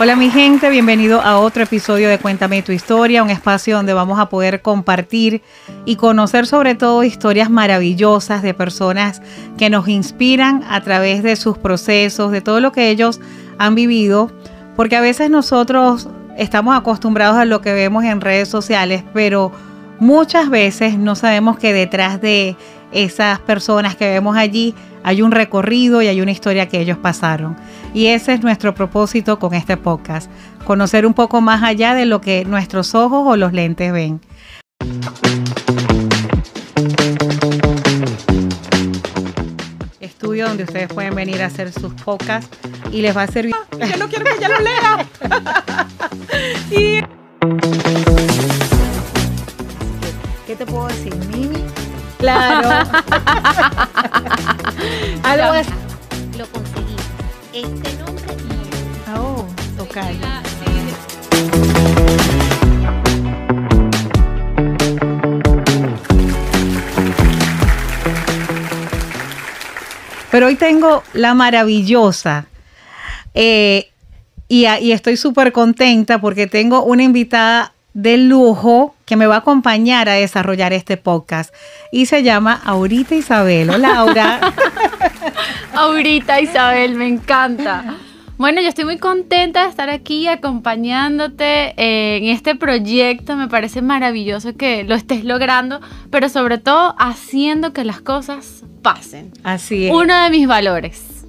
Hola mi gente, bienvenido a otro episodio de Cuéntame tu historia, un espacio donde vamos a poder compartir y conocer sobre todo historias maravillosas de personas que nos inspiran a través de sus procesos, de todo lo que ellos han vivido, porque a veces nosotros estamos acostumbrados a lo que vemos en redes sociales, pero muchas veces no sabemos que detrás de esas personas que vemos allí hay un recorrido y hay una historia que ellos pasaron. Y ese es nuestro propósito con este podcast, conocer un poco más allá de lo que nuestros ojos o los lentes ven. Estudio donde ustedes pueden venir a hacer sus podcasts y les va a servir. Yo ah, no quiero que ya lo lea. ¿Qué te puedo decir, Mimi? Claro. Lo conseguí. Este nombre ah, oh, Pero hoy tengo la maravillosa eh, y, y, estoy súper contenta porque tengo una invitada de lujo que me va a acompañar a desarrollar este podcast y se llama Aurita Isabel. Hola, Aura. Aurita Isabel, me encanta. Bueno, yo estoy muy contenta de estar aquí acompañándote eh, en este proyecto. Me parece maravilloso que lo estés logrando, pero sobre todo haciendo que las cosas pasen. Así es. Uno de mis valores.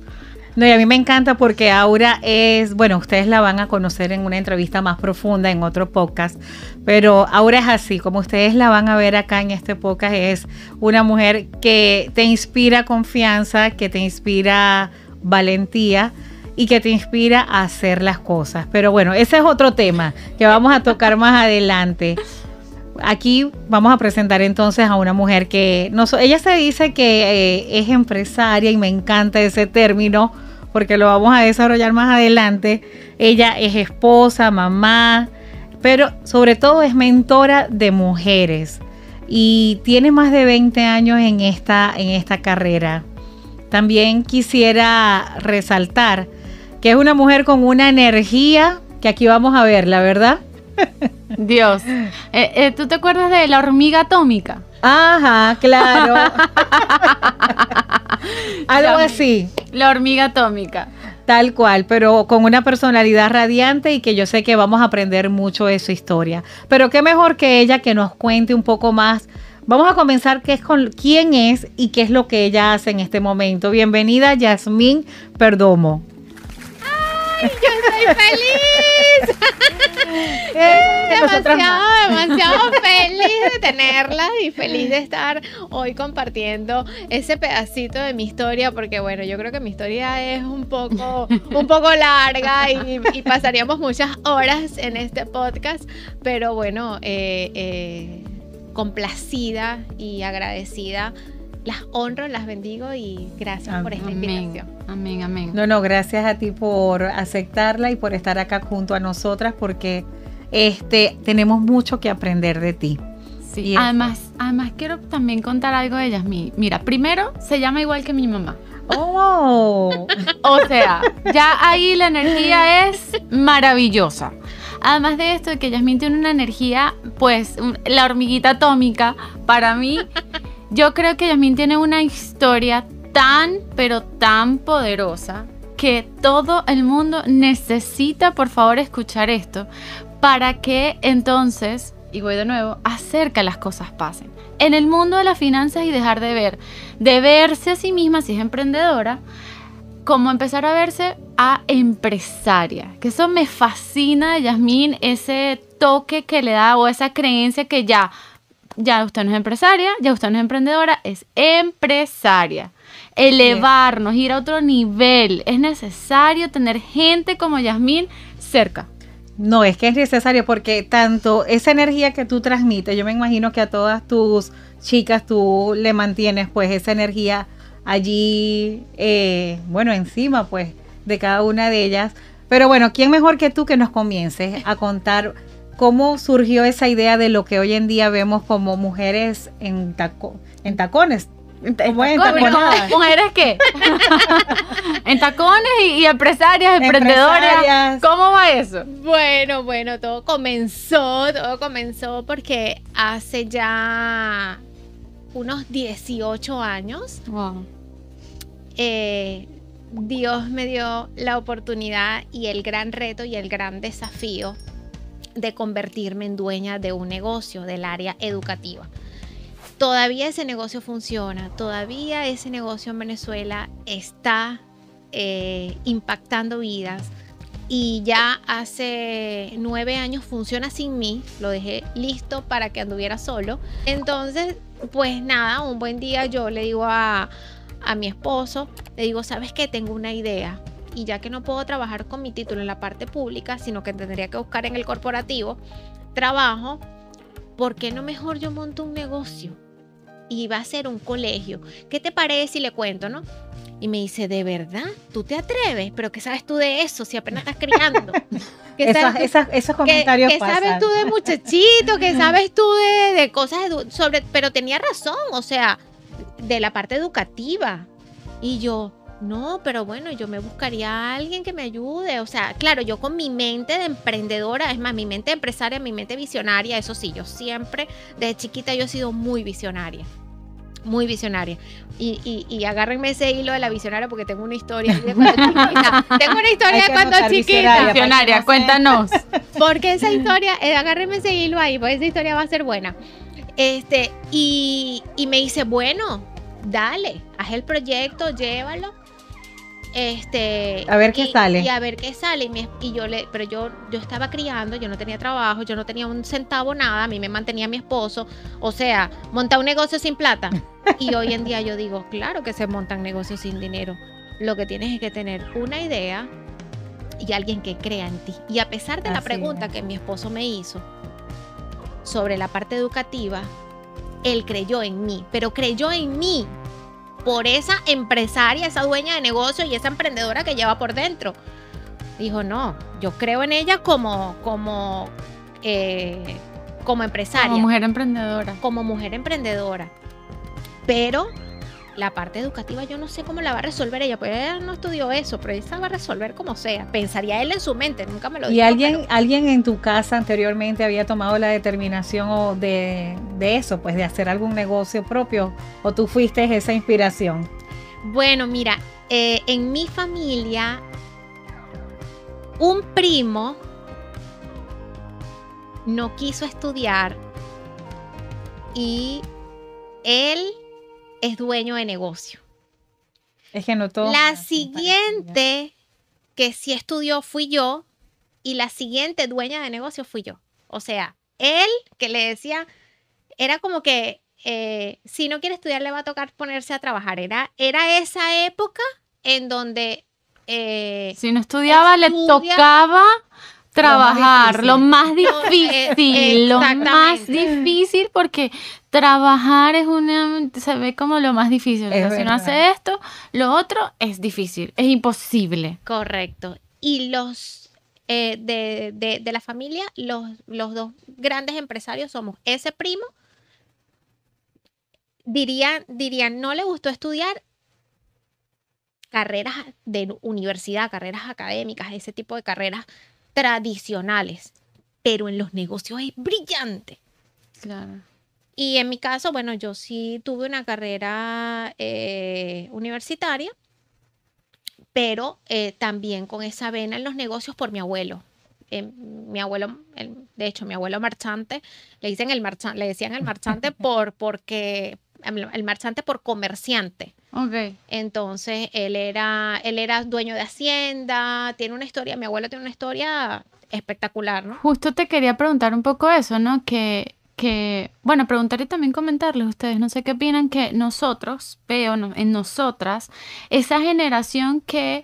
No, y a mí me encanta porque Aura es, bueno, ustedes la van a conocer en una entrevista más profunda en otro podcast, pero Aura es así, como ustedes la van a ver acá en este podcast, es una mujer que te inspira confianza, que te inspira valentía y que te inspira a hacer las cosas. Pero bueno, ese es otro tema que vamos a tocar más adelante. Aquí vamos a presentar entonces a una mujer que no, ella se dice que eh, es empresaria y me encanta ese término porque lo vamos a desarrollar más adelante. Ella es esposa, mamá, pero sobre todo es mentora de mujeres y tiene más de 20 años en esta, en esta carrera. También quisiera resaltar que es una mujer con una energía que aquí vamos a la ¿verdad? Dios. Eh, eh, ¿Tú te acuerdas de la hormiga atómica? Ajá, claro. Algo así. La hormiga atómica. Tal cual, pero con una personalidad radiante y que yo sé que vamos a aprender mucho de su historia. Pero qué mejor que ella que nos cuente un poco más. Vamos a comenzar qué es con quién es y qué es lo que ella hace en este momento. Bienvenida, Yasmín Perdomo. ¡Ay, yo estoy feliz! Eh, demasiado, demasiado feliz de tenerla y feliz de estar hoy compartiendo ese pedacito de mi historia, porque bueno, yo creo que mi historia es un poco, un poco larga y, pasaríamos muchas horas en este podcast, pero bueno, eh, eh, complacida y agradecida las honro, las bendigo y gracias por esta invitación. Amén, amén. No, no, gracias a ti por aceptarla y por estar acá junto a nosotras porque este, tenemos mucho que aprender de ti. Sí, además, además quiero también contar algo de Yasmin. Mira, primero se llama igual que mi mamá. Oh. o sea, ya ahí la energía es maravillosa. Además de esto, que Yasmin tiene una energía, pues, la hormiguita atómica para mí yo creo que Yasmín tiene una historia tan, pero tan poderosa que todo el mundo necesita, por favor, escuchar esto para que entonces, y voy de nuevo, hacer las cosas pasen. En el mundo de las finanzas y dejar de ver, de verse a sí misma si es emprendedora, como empezar a verse a empresaria, que eso me fascina de Yasmín, ese toque que le da o esa creencia que ya ya usted no es empresaria, ya usted no es emprendedora, es empresaria. Elevarnos, ir a otro nivel. Es necesario tener gente como Yasmín cerca. No, es que es necesario porque tanto esa energía que tú transmites, yo me imagino que a todas tus chicas tú le mantienes pues esa energía allí, eh, bueno, encima pues de cada una de ellas. Pero bueno, ¿quién mejor que tú que nos comiences a contar ¿Cómo surgió esa idea de lo que hoy en día vemos como mujeres en, en tacones? En, ¿Mujeres qué? en tacones y, empresarias, emprendedoras. ¿Cómo va eso? Bueno, bueno, todo comenzó, todo comenzó porque hace ya unos 18 años. Eh, Dios me dio la oportunidad y el gran reto y el gran desafío de convertirme en dueña de un negocio del área educativa. Todavía ese negocio funciona, todavía ese negocio en Venezuela está eh, impactando vidas y ya hace nueve años funciona sin mí, lo dejé listo para que anduviera solo. Entonces, pues nada, un buen día yo le digo a, a mi esposo, le digo, ¿sabes qué? Tengo una idea y ya que no puedo trabajar con mi título en la parte pública, sino que tendría que buscar en el corporativo trabajo, ¿por qué no mejor yo monto un negocio? Y va a ser un colegio. ¿Qué te parece si le cuento, no? Y me dice, ¿de verdad? ¿Tú te atreves? ¿Pero qué sabes tú de eso si apenas estás criando? esos comentarios ¿qué, sabes tú de muchachito? ¿Qué sabes tú de, de cosas sobre...? Pero tenía razón, o sea, de la parte educativa. Y yo, no, pero bueno, yo me buscaría a alguien que me ayude. O sea, claro, yo con mi mente de emprendedora, es más, mi mente empresaria, mi mente visionaria, eso sí, yo siempre, desde chiquita yo he sido muy visionaria. Muy visionaria. Y, y, y agárrenme ese hilo de la visionaria porque tengo una historia de cuando chiquita. Tengo una historia de cuando chiquita. Visionaria, cuéntanos. Porque esa historia, eh, agárrenme ese hilo ahí, porque esa historia va a ser buena. Este, y, y me dice, bueno, dale, haz el proyecto, llévalo este, a ver qué sale. Y a ver qué sale. yo le, pero yo, yo estaba criando, yo no tenía trabajo, yo no tenía un centavo, nada, a mí me mantenía mi esposo. O sea, monta un negocio sin plata. Y hoy en día yo digo, claro que se montan negocios sin dinero. Lo que tienes es que tener una idea y alguien que crea en ti. Y a pesar de la pregunta que mi esposo me hizo sobre la parte educativa, él creyó en mí, pero creyó en mí por esa empresaria, esa dueña de negocio y esa emprendedora que lleva por dentro. Dijo, no, yo creo en ella como, como, eh, como empresaria. Como mujer emprendedora. Como mujer emprendedora. Pero la parte educativa yo no sé cómo la va a resolver ella, pues ella no estudió eso, pero ella va a resolver como sea. Pensaría él en su mente, nunca me lo dijo. ¿Y alguien, alguien en tu casa anteriormente había tomado la determinación de, eso, pues de hacer algún negocio propio? ¿O tú fuiste esa inspiración? Bueno, mira, eh, en mi familia, un primo no quiso estudiar y él es dueño de negocio. Es que no todo. La siguiente que sí estudió fui yo y la siguiente dueña de negocio fui yo. O sea, él que le decía, era como que eh, si no quiere estudiar le va a tocar ponerse a trabajar. Era, era esa época en donde... Eh, si no estudiaba, le tocaba trabajar, lo más eh, difícil, lo más difícil, porque trabajar es una se ve como lo más difícil. si no hace esto, lo otro es difícil, es imposible. Correcto. Y los eh, de, la familia, los, los dos grandes empresarios somos ese primo. Dirían, dirían, no le gustó estudiar, carreras de universidad, carreras académicas, ese tipo de carreras tradicionales, pero en los negocios es brillante. Claro. Y en mi caso, bueno, yo sí tuve una carrera eh, universitaria, pero eh, también con esa vena en los negocios por mi abuelo. Em, mi abuelo, de hecho, mi abuelo marchante, le, dicen el le decían el marchante por, porque, em, el marchante por comerciante. Okay. Entonces, él era, él era dueño de hacienda, tiene una historia, mi abuelo tiene una historia espectacular, ¿no? Justo te quería preguntar un poco eso, ¿no? Que, que bueno, preguntar y también comentarles ustedes, no sé qué opinan, que nosotros, veo en nosotras, esa generación que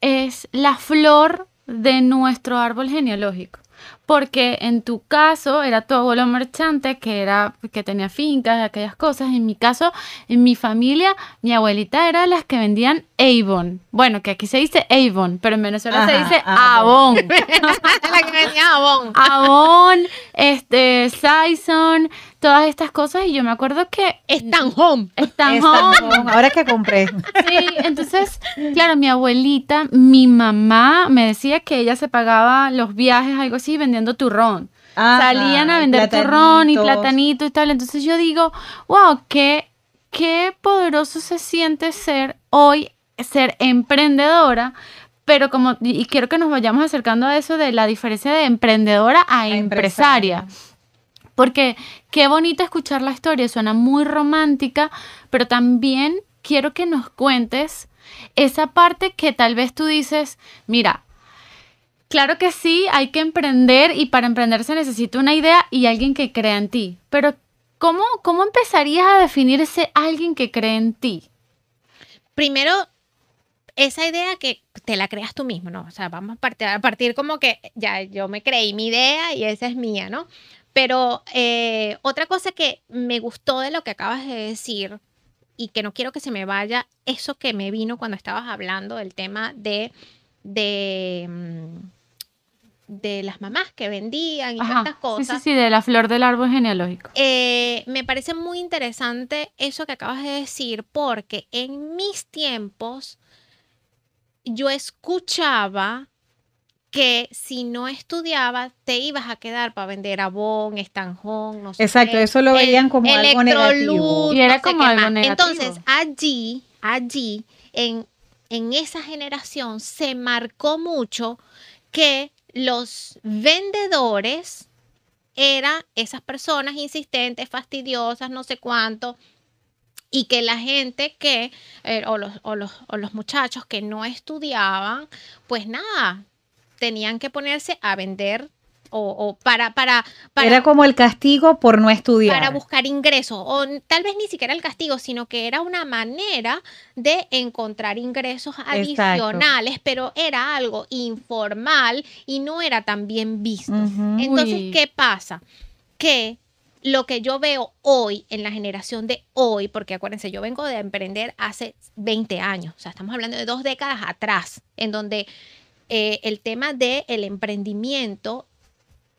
es la flor de nuestro árbol genealógico porque en tu caso era tu abuelo marchante, que era que tenía fincas, aquellas cosas. En mi caso, en mi familia, mi abuelita era las que vendían Avon. Bueno, que aquí se dice Avon, pero en Venezuela se dice ah, Avon. Avon. la que vendía Avon. Avon, este, Sison, todas estas cosas y yo me acuerdo que están home, están home. Ahora que compré. Sí, entonces, claro, mi abuelita, mi mamá me decía que ella se pagaba los viajes, algo así, vendía vendiendo turrón. Salían a vender turrón y platanito y tal. Entonces yo digo, wow, qué, qué poderoso se siente ser hoy, ser emprendedora, pero como, y quiero que nos vayamos acercando a eso de la diferencia de emprendedora a, empresaria. empresaria. Porque qué bonito escuchar la historia, suena muy romántica, pero también quiero que nos cuentes esa parte que tal vez tú dices, mira, Claro que sí, hay que emprender y para emprenderse se necesita una idea y alguien que crea en ti. Pero ¿cómo, cómo empezarías a definirse alguien que cree en ti? Primero, esa idea que te la creas tú mismo, ¿no? O sea, vamos a partir, a partir como que ya yo me creí mi idea y esa es mía, ¿no? Pero eh, otra cosa que me gustó de lo que acabas de decir y que no quiero que se me vaya, eso que me vino cuando estabas hablando del tema de Mm, de, las mamás que vendían y tantas cosas. Sí, sí, de la flor del árbol genealógico. Eh, me parece muy interesante eso que acabas de decir, porque en mis tiempos yo escuchaba que si no estudiabas te ibas a quedar para vender abón, estanjón, no sé. Exacto, eso lo veían como algo negativo. Y era como algo negativo. Entonces, allí, allí, en en esa generación se marcó mucho que los vendedores eran esas personas insistentes, fastidiosas, no sé cuánto, y que la gente que, eh, o, los, o, los, o los muchachos que no estudiaban, pues nada, tenían que ponerse a vender o, para, para, Era como el castigo por no estudiar. Para buscar ingresos, o tal vez ni siquiera el castigo, sino que era una manera de encontrar ingresos adicionales, pero era algo informal y no era tan bien visto. Entonces, ¿qué pasa? Que lo que yo veo hoy, en la generación de hoy, porque acuérdense, yo vengo de emprender hace 20 años, o sea, estamos hablando de dos décadas atrás, en donde eh, el tema del el emprendimiento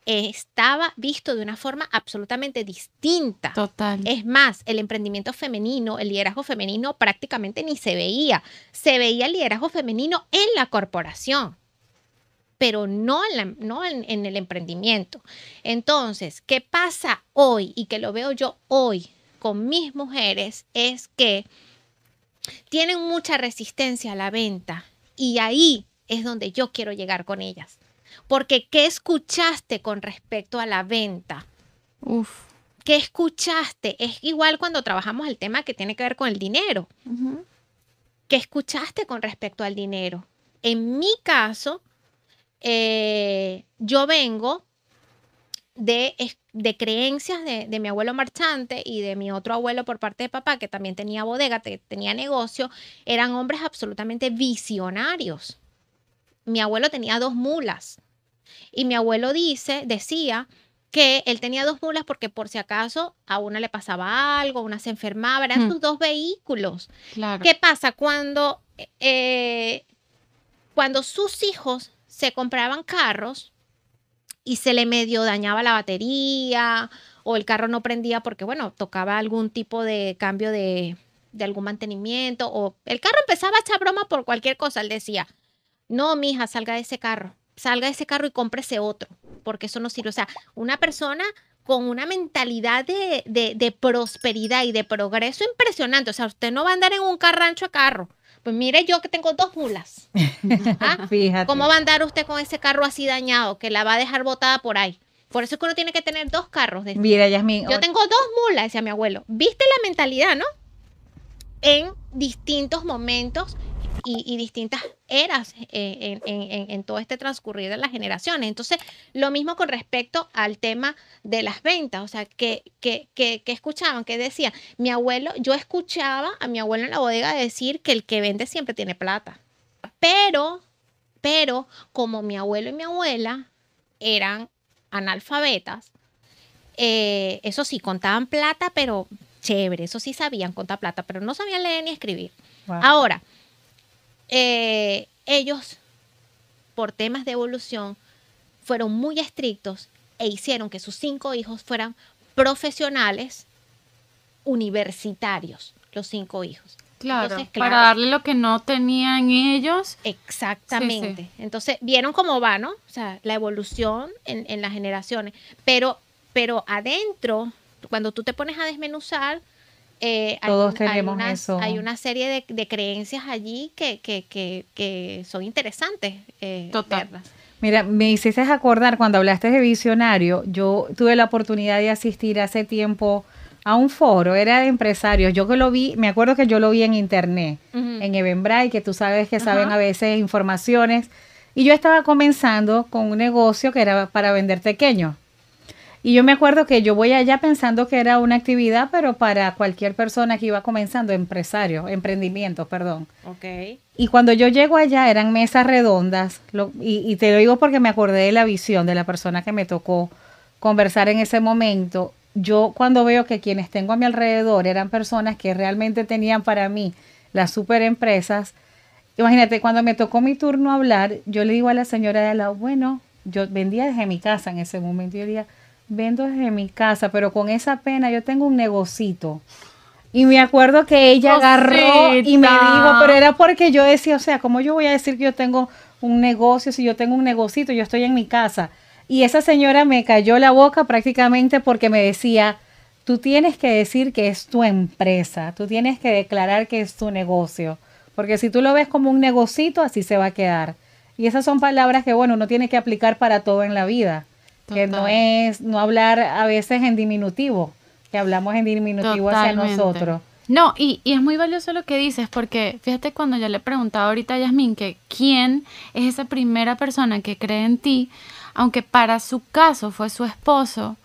estaba visto de una forma absolutamente distinta. Total. Es más, el emprendimiento femenino, el liderazgo femenino prácticamente ni se veía. Se veía el liderazgo femenino en la corporación, pero no en, en el emprendimiento. Entonces, ¿qué pasa hoy y que lo veo yo hoy con mis mujeres? Es que tienen mucha resistencia a la venta y ahí es donde yo quiero llegar con ellas porque ¿qué escuchaste con respecto a la venta? Uf. ¿Qué escuchaste? Es igual cuando trabajamos el tema que tiene que ver con el dinero. ¿Qué escuchaste con respecto al dinero? En mi caso, eh, yo vengo de, creencias de, de, mi abuelo marchante y de mi otro abuelo por parte de papá, que también tenía bodega, tenía negocio, eran hombres absolutamente visionarios. Mi abuelo tenía dos mulas. Y mi abuelo dice, decía que él tenía dos mulas porque por si acaso a una le pasaba algo, una se enfermaba, eran hmm. sus dos vehículos. ¿Qué pasa cuando, eh, cuando sus hijos se compraban carros y se le medio dañaba la batería o el carro no prendía porque, bueno, tocaba algún tipo de cambio de, de algún mantenimiento o el carro empezaba a echar broma por cualquier cosa, él decía, no, mija, salga de ese carro salga ese carro y cómprese otro, porque eso no sirve. O sea, una persona con una mentalidad de, de, prosperidad y de progreso impresionante. O sea, usted no va a andar en un carrancho a carro. Pues mire, yo que tengo dos mulas. ¿Ah? Fíjate. ¿Cómo va a andar usted con ese carro así dañado que la va a dejar botada por ahí? Por eso es que uno tiene que tener dos carros. Mira, Yasmin. Yo tengo dos mulas, decía mi abuelo. ¿Viste la mentalidad, no? En distintos momentos y, distintas eras eh, en, todo este transcurrir de las generaciones. Entonces, lo mismo con respecto al tema de las ventas, o sea, que, que, que, escuchaban, que decía, mi abuelo, yo escuchaba a mi abuelo en la bodega decir que el que vende siempre tiene plata, pero, pero como mi abuelo y mi abuela eran analfabetas, eh, eso sí, contaban plata, pero chévere, eso sí sabían contar plata, pero no sabían leer ni escribir. Ahora, eh, ellos, por temas de evolución, fueron muy estrictos e hicieron que sus cinco hijos fueran profesionales universitarios, los cinco hijos. Claro, para darle lo que no tenían ellos. Exactamente. Entonces, vieron cómo va, ¿no? O sea, la evolución en, en las generaciones. Pero, pero adentro, cuando tú te pones a desmenuzar, eh, Todos tenemos eso. Hay una serie de, creencias allí que, son interesantes. Eh, Total. Mira, me hiciste acordar cuando hablaste de visionario, yo tuve la oportunidad de asistir hace tiempo a un foro, era de empresarios. Yo que lo vi, me acuerdo que yo lo vi en internet, en Eventbrite, que tú sabes que saben a veces informaciones. Y yo estaba comenzando con un negocio que era para vender pequeños. Y yo me acuerdo que yo voy allá pensando que era una actividad, pero para cualquier persona que iba comenzando, empresario, emprendimiento, perdón. Ok. Y cuando yo llego allá eran mesas redondas, y, te lo digo porque me acordé de la visión de la persona que me tocó conversar en ese momento. Yo cuando veo que quienes tengo a mi alrededor eran personas que realmente tenían para mí las super empresas, imagínate, cuando me tocó mi turno hablar, yo le digo a la señora de al lado, bueno, yo vendía desde mi casa en ese momento, y yo le vendo desde mi casa, pero con esa pena yo tengo un negocito. Y me acuerdo que ella agarró y me dijo, pero era porque yo decía, o sea, ¿cómo yo voy a decir que yo tengo un negocio si yo tengo un negocito, yo estoy en mi casa? Y esa señora me cayó la boca prácticamente porque me decía, tú tienes que decir que es tu empresa, tú tienes que declarar que es tu negocio, porque si tú lo ves como un negocito, así se va a quedar. Y esas son palabras que, bueno, uno tiene que aplicar para todo en la vida. Que no es no hablar a veces en diminutivo, que hablamos en diminutivo hacia nosotros. No, y, es muy valioso lo que dices, porque fíjate cuando yo le preguntaba ahorita a Yasmín que quién es esa primera persona que cree en ti, aunque para su caso fue su esposo,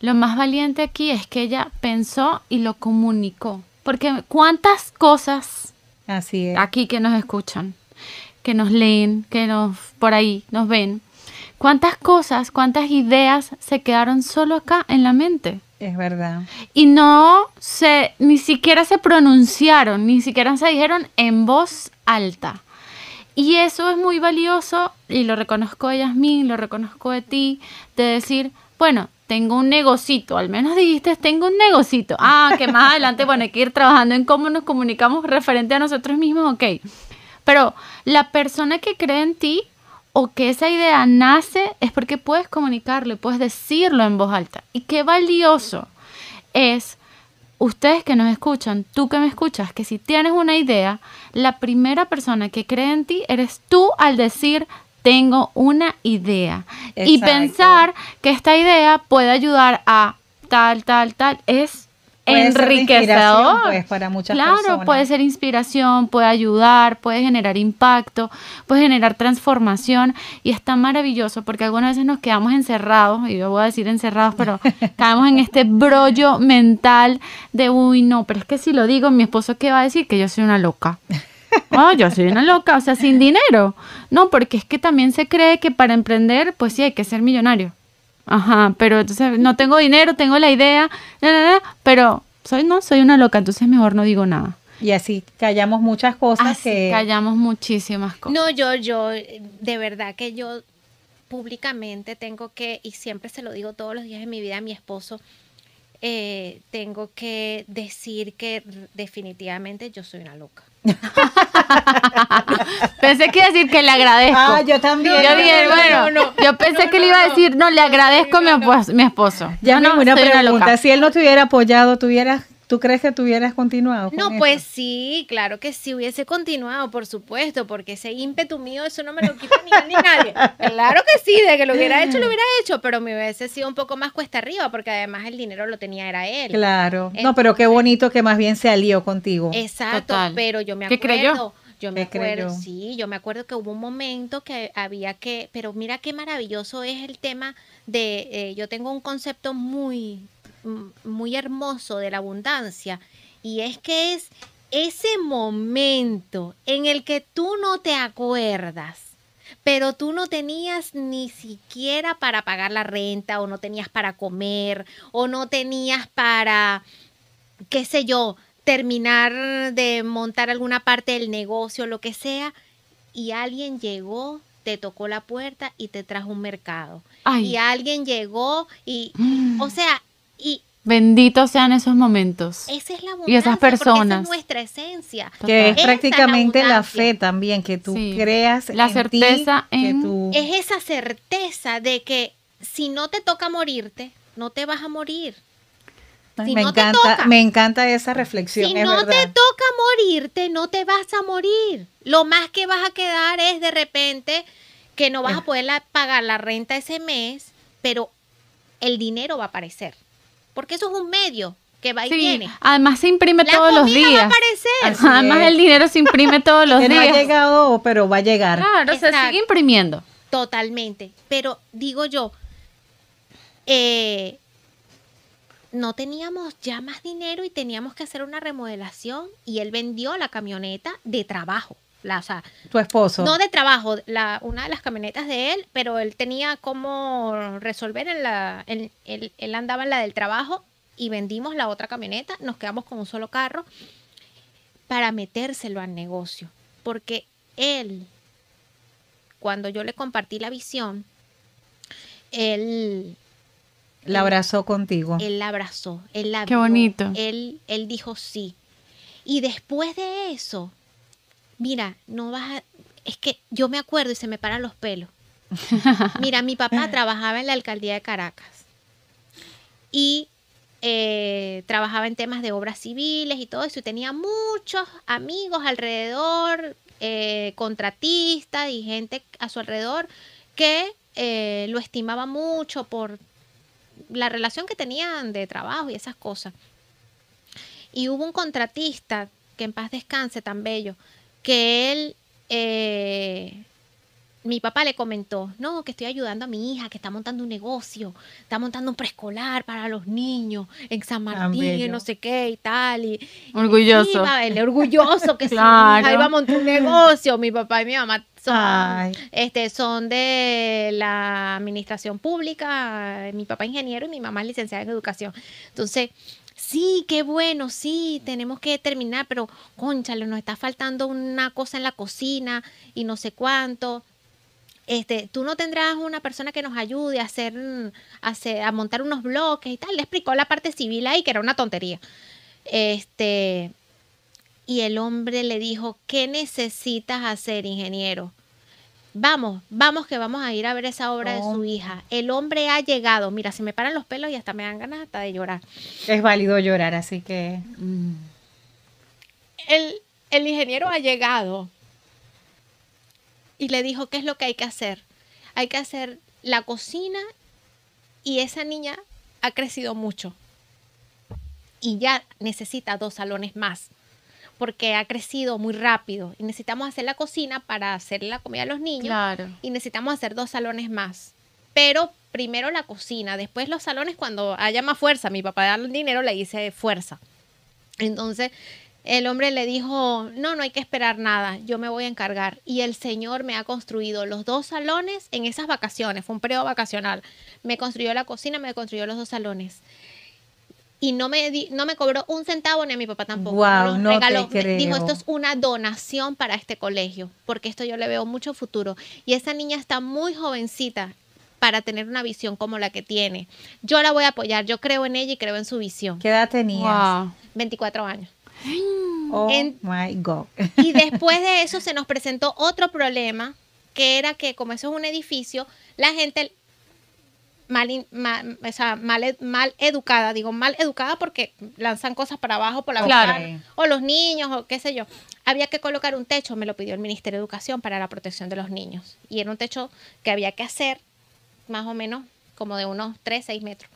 lo más valiente aquí es que ella pensó y lo comunicó. Porque cuántas cosas Así aquí que nos escuchan, que nos leen, que nos por ahí nos ven, ¿Cuántas cosas, cuántas ideas se quedaron solo acá en la mente? Es verdad. Y no se, ni siquiera se pronunciaron, ni siquiera se dijeron en voz alta. Y eso es muy valioso, y lo reconozco de Yasmin, lo reconozco de ti, de decir, bueno, tengo un negocito, al menos dijiste, tengo un negocito. Ah, que más adelante, bueno, hay que ir trabajando en cómo nos comunicamos referente a nosotros mismos, ok. Pero la persona que cree en ti o que esa idea nace es porque puedes comunicarlo y puedes decirlo en voz alta. Y qué valioso es ustedes que nos escuchan, tú que me escuchas, que si tienes una idea, la primera persona que cree en ti eres tú al decir tengo una idea. Y pensar que esta idea puede ayudar a tal, tal, tal, es enriquecedor. Pues, para muchas claro, puede ser inspiración, puede ayudar, puede generar impacto, puede generar transformación y está maravilloso porque algunas veces nos quedamos encerrados, y yo voy a decir encerrados, pero caemos en este brollo mental de, uy, no, pero es que si lo digo, mi esposo qué va a decir que yo soy una loca. Oh, yo soy una loca, o sea, sin dinero. No, porque es que también se cree que para emprender, pues sí, hay que ser millonario. Ajá, pero entonces no tengo dinero, tengo la idea, pero soy no, soy una loca, entonces mejor no digo nada. Y así callamos muchas cosas así que... Callamos muchísimas cosas. No, yo, yo, de verdad que yo públicamente tengo que, y siempre se lo digo todos los días en mi vida a mi esposo, eh, tengo que decir que definitivamente yo soy una loca. pensé que iba a decir que le agradezco. Ah, yo también. yo, bien, bueno, yo pensé que le iba a decir, no, le agradezco a mi, esposo. Ya no, Si él no te hubiera apoyado, ¿tuvieras ¿Tú crees que tú hubieras continuado? no, pues sí, claro que sí hubiese continuado, por supuesto, porque ese ímpetu mío, eso no me lo quita ni, él ni nadie. Claro que sí, de que lo hubiera hecho, lo hubiera hecho, pero me hubiese sido un poco más cuesta arriba, porque además el dinero lo tenía era él. Claro. no, pero qué bonito que más bien se alió contigo. Exacto, pero yo me acuerdo. ¿Qué creyó? Yo me acuerdo, sí, yo me acuerdo que hubo un momento que había que, pero mira qué maravilloso es el tema de, eh, yo tengo un concepto muy muy hermoso de la abundancia y es que es ese momento en el que tú no te acuerdas, pero tú no tenías ni siquiera para pagar la renta o no tenías para comer o no tenías para, qué sé yo, terminar de montar alguna parte del negocio, lo que sea, y alguien llegó te tocó la puerta y te trajo un mercado. Y alguien llegó y, mm. o sea, Benditos sean esos momentos. Esa es la y esas personas. Esa es nuestra esencia. Que es prácticamente la fe también, que tú creas. La certeza en... Es esa certeza de que si no te toca morirte, no te vas a morir. me, encanta, me encanta esa reflexión. Si no te toca morirte, no te vas a morir. Lo más que vas a quedar es de repente que no vas a eh. poder pagar la renta ese mes, pero el dinero va a aparecer porque eso es un medio que va y viene. Además se imprime todos los días. Va a aparecer. Además el dinero se imprime todos los días. No ha llegado, pero va a llegar. Claro, se sigue imprimiendo. Totalmente. Pero digo yo, eh, no teníamos ya más dinero y teníamos que hacer una remodelación y él vendió la camioneta de trabajo tu esposo. No de trabajo, la, una de las camionetas de él, pero él tenía como resolver en la, él, andaba en la del trabajo y vendimos la otra camioneta, nos quedamos con un solo carro para metérselo al negocio, porque él, cuando yo le compartí la visión, él... La abrazó contigo. Él la abrazó, él la... Qué bonito. Él, él dijo sí. Y después de eso, mira, no vas Es que yo me acuerdo y se me paran los pelos. Mira, mi papá eh. trabajaba en la alcaldía de Caracas y eh, trabajaba en temas de obras civiles y todo eso y tenía muchos amigos alrededor, eh, contratistas y gente a su alrededor que lo estimaba mucho por la relación que tenían de trabajo y esas cosas. Y hubo un contratista, que en paz descanse, tan bello, que él, eh, mi papá le comentó, no, que estoy ayudando a mi hija, que está montando un negocio, está montando un preescolar para los niños en San Martín, no sé qué y tal. Y, orgulloso. orgulloso que claro. ahí va a montar un negocio, mi papá y mi mamá. Son, este, son de la administración pública, mi papá ingeniero y mi mamá es licenciada en educación. Entonces, Sí, qué bueno, sí, tenemos que terminar, pero conchale, nos está faltando una cosa en la cocina y no sé cuánto. Este, tú no tendrás una persona que nos ayude mm, a hacer, a, montar unos bloques y tal. Le explicó la parte civil ahí que era una tontería. Este, y el hombre le dijo, ¿qué necesitas hacer, ingeniero? Vamos, vamos que vamos a ir a ver esa obra de su hija. El hombre ha llegado. Mira, se me paran los pelos y hasta me dan ganas hasta de llorar. Es válido llorar, así que... Mm. El, el ingeniero ha llegado y le dijo, ¿qué es lo que hay que hacer? Hay que hacer la cocina y esa niña ha crecido mucho y ya necesita dos salones más porque ha crecido muy rápido y necesitamos hacer la cocina para hacer la comida a los niños y necesitamos hacer dos salones más. Pero primero la cocina, después los salones cuando haya más fuerza. Mi papá da el dinero, le dice fuerza. Entonces el hombre le dijo, no, no hay que esperar nada, yo me voy a encargar. Y el Señor me ha construido los dos salones en esas vacaciones, fue un periodo vacacional. Me construyó la cocina, me construyó los dos salones y no me, no me cobró un centavo ni a mi papá tampoco. Wow, no regaló. Dijo, esto es una donación para este colegio, porque esto yo le veo mucho futuro. Y esa niña está muy jovencita para tener una visión como la que tiene. Yo la voy a apoyar, yo creo en ella y creo en su visión. ¿Qué edad tenías? 24 años. Oh my God. y después de eso se nos presentó otro problema, que era que como eso es un edificio, la gente mal, educada, digo mal educada porque lanzan cosas para abajo por la o los niños, o qué sé yo. Había que colocar un techo, me lo pidió el Ministerio de Educación para la protección de los niños. Y era un techo que había que hacer más o menos como de unos 3, 6 metros.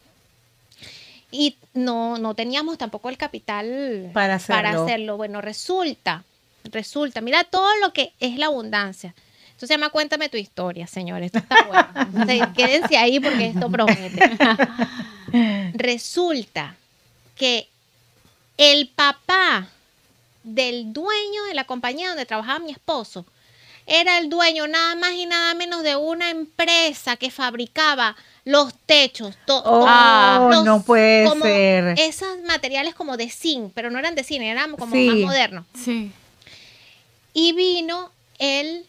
Y no, no teníamos tampoco el capital para para hacerlo. Bueno, resulta, resulta, mira todo lo que es la abundancia. Esto se llama Cuéntame tu historia, señores. Esto está bueno. quédense ahí porque esto promete. Resulta que el papá del dueño de la compañía donde trabajaba mi esposo era el dueño nada más y nada menos de una empresa que fabricaba los techos. no puede ser. Esos materiales como de zinc, pero no eran de zinc, eran como más modernos. Sí. Y vino el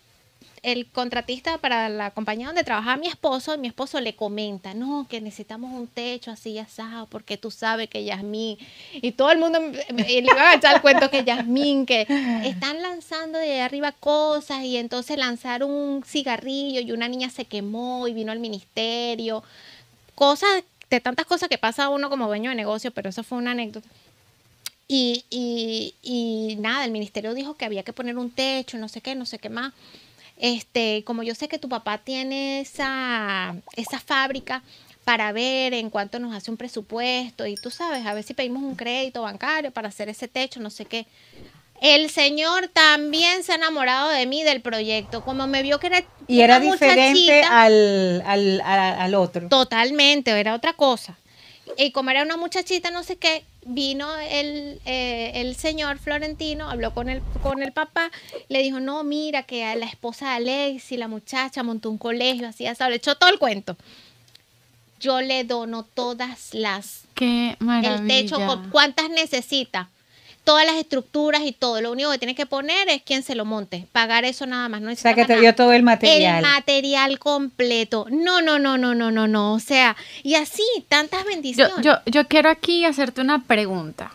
el contratista para la compañía donde trabajaba mi esposo, mi esposo le comenta, no, que necesitamos un techo así asado, porque tú sabes que Yasmín, y todo el mundo le iba a echar el cuento que Yasmín, que están lanzando de arriba cosas, y entonces lanzaron un cigarrillo, y una niña se quemó, y vino al ministerio, cosas, de tantas cosas que pasa uno como dueño de negocio, pero eso fue una anécdota. Y, y, y, nada, el ministerio dijo que había que poner un techo, no sé qué, no sé qué más este, como yo sé que tu papá tiene esa, esa fábrica para ver en cuánto nos hace un presupuesto y tú sabes, a ver si pedimos un crédito bancario para hacer ese techo, no sé qué. El señor también se ha enamorado de mí del proyecto, como me vio que era... Y era diferente al, al, al otro. Totalmente, era otra cosa y como era una muchachita, no sé qué, vino eh, el, señor florentino, habló con el, con el papá, le dijo, no, mira que a la esposa de Alexi, la muchacha, montó un colegio, así, hasta le echó todo el cuento. Yo le dono todas las... Qué El techo, ¿cuántas necesita? todas las estructuras y todo. Lo único que tienes que poner es quien se lo monte. Pagar eso nada más. No o sea, que te dio todo el material. El material completo. No, no, no, no, no, no, no. O sea, y así, tantas bendiciones. Yo, quiero aquí hacerte una pregunta.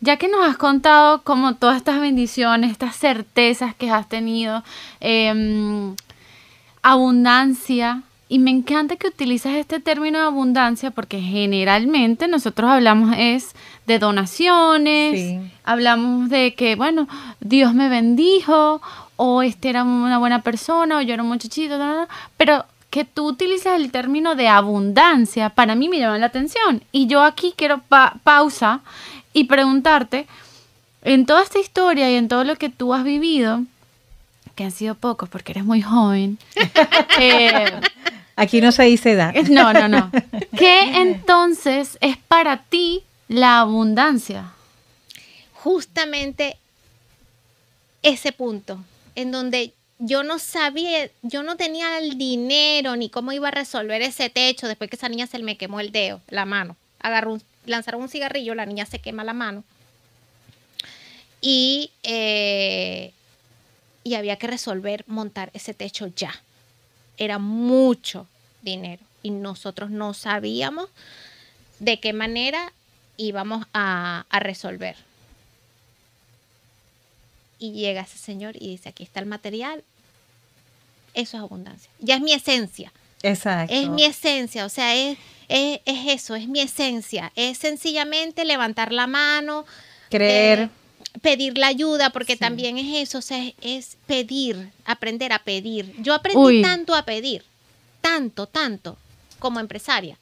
Ya que nos has contado como todas estas bendiciones, estas certezas que has tenido, em, abundancia, y me encanta que utilizas este término de abundancia porque generalmente nosotros hablamos es de donaciones, hablamos de que, bueno, Dios me bendijo o este era una buena persona o yo era un muchachito, pero que tú utilizas el término de abundancia para mí me llama la atención y yo aquí quiero pa pausa y preguntarte, en toda esta historia y en todo lo que tú has vivido, que han sido pocos porque eres muy joven, eh, Aquí no se dice edad. No, no, no. ¿Qué entonces es para ti la abundancia? Justamente ese punto, en donde yo no sabía, yo no tenía el dinero ni cómo iba a resolver ese techo después que esa niña se me quemó el dedo, la mano. Agarró lanzaron un cigarrillo, la niña se quema la mano. Y, eh, y había que resolver montar ese techo ya era mucho dinero y nosotros no sabíamos de qué manera íbamos a, resolver. Y llega ese señor y dice, aquí está el material, eso es abundancia, ya es mi esencia. Exacto. Es mi esencia, o sea, es, es, eso, es mi esencia, es sencillamente levantar la mano. Creer. Eh, pedir la ayuda, porque también es eso, o es pedir, aprender a pedir. Yo aprendí tanto a pedir, tanto, tanto, como empresaria,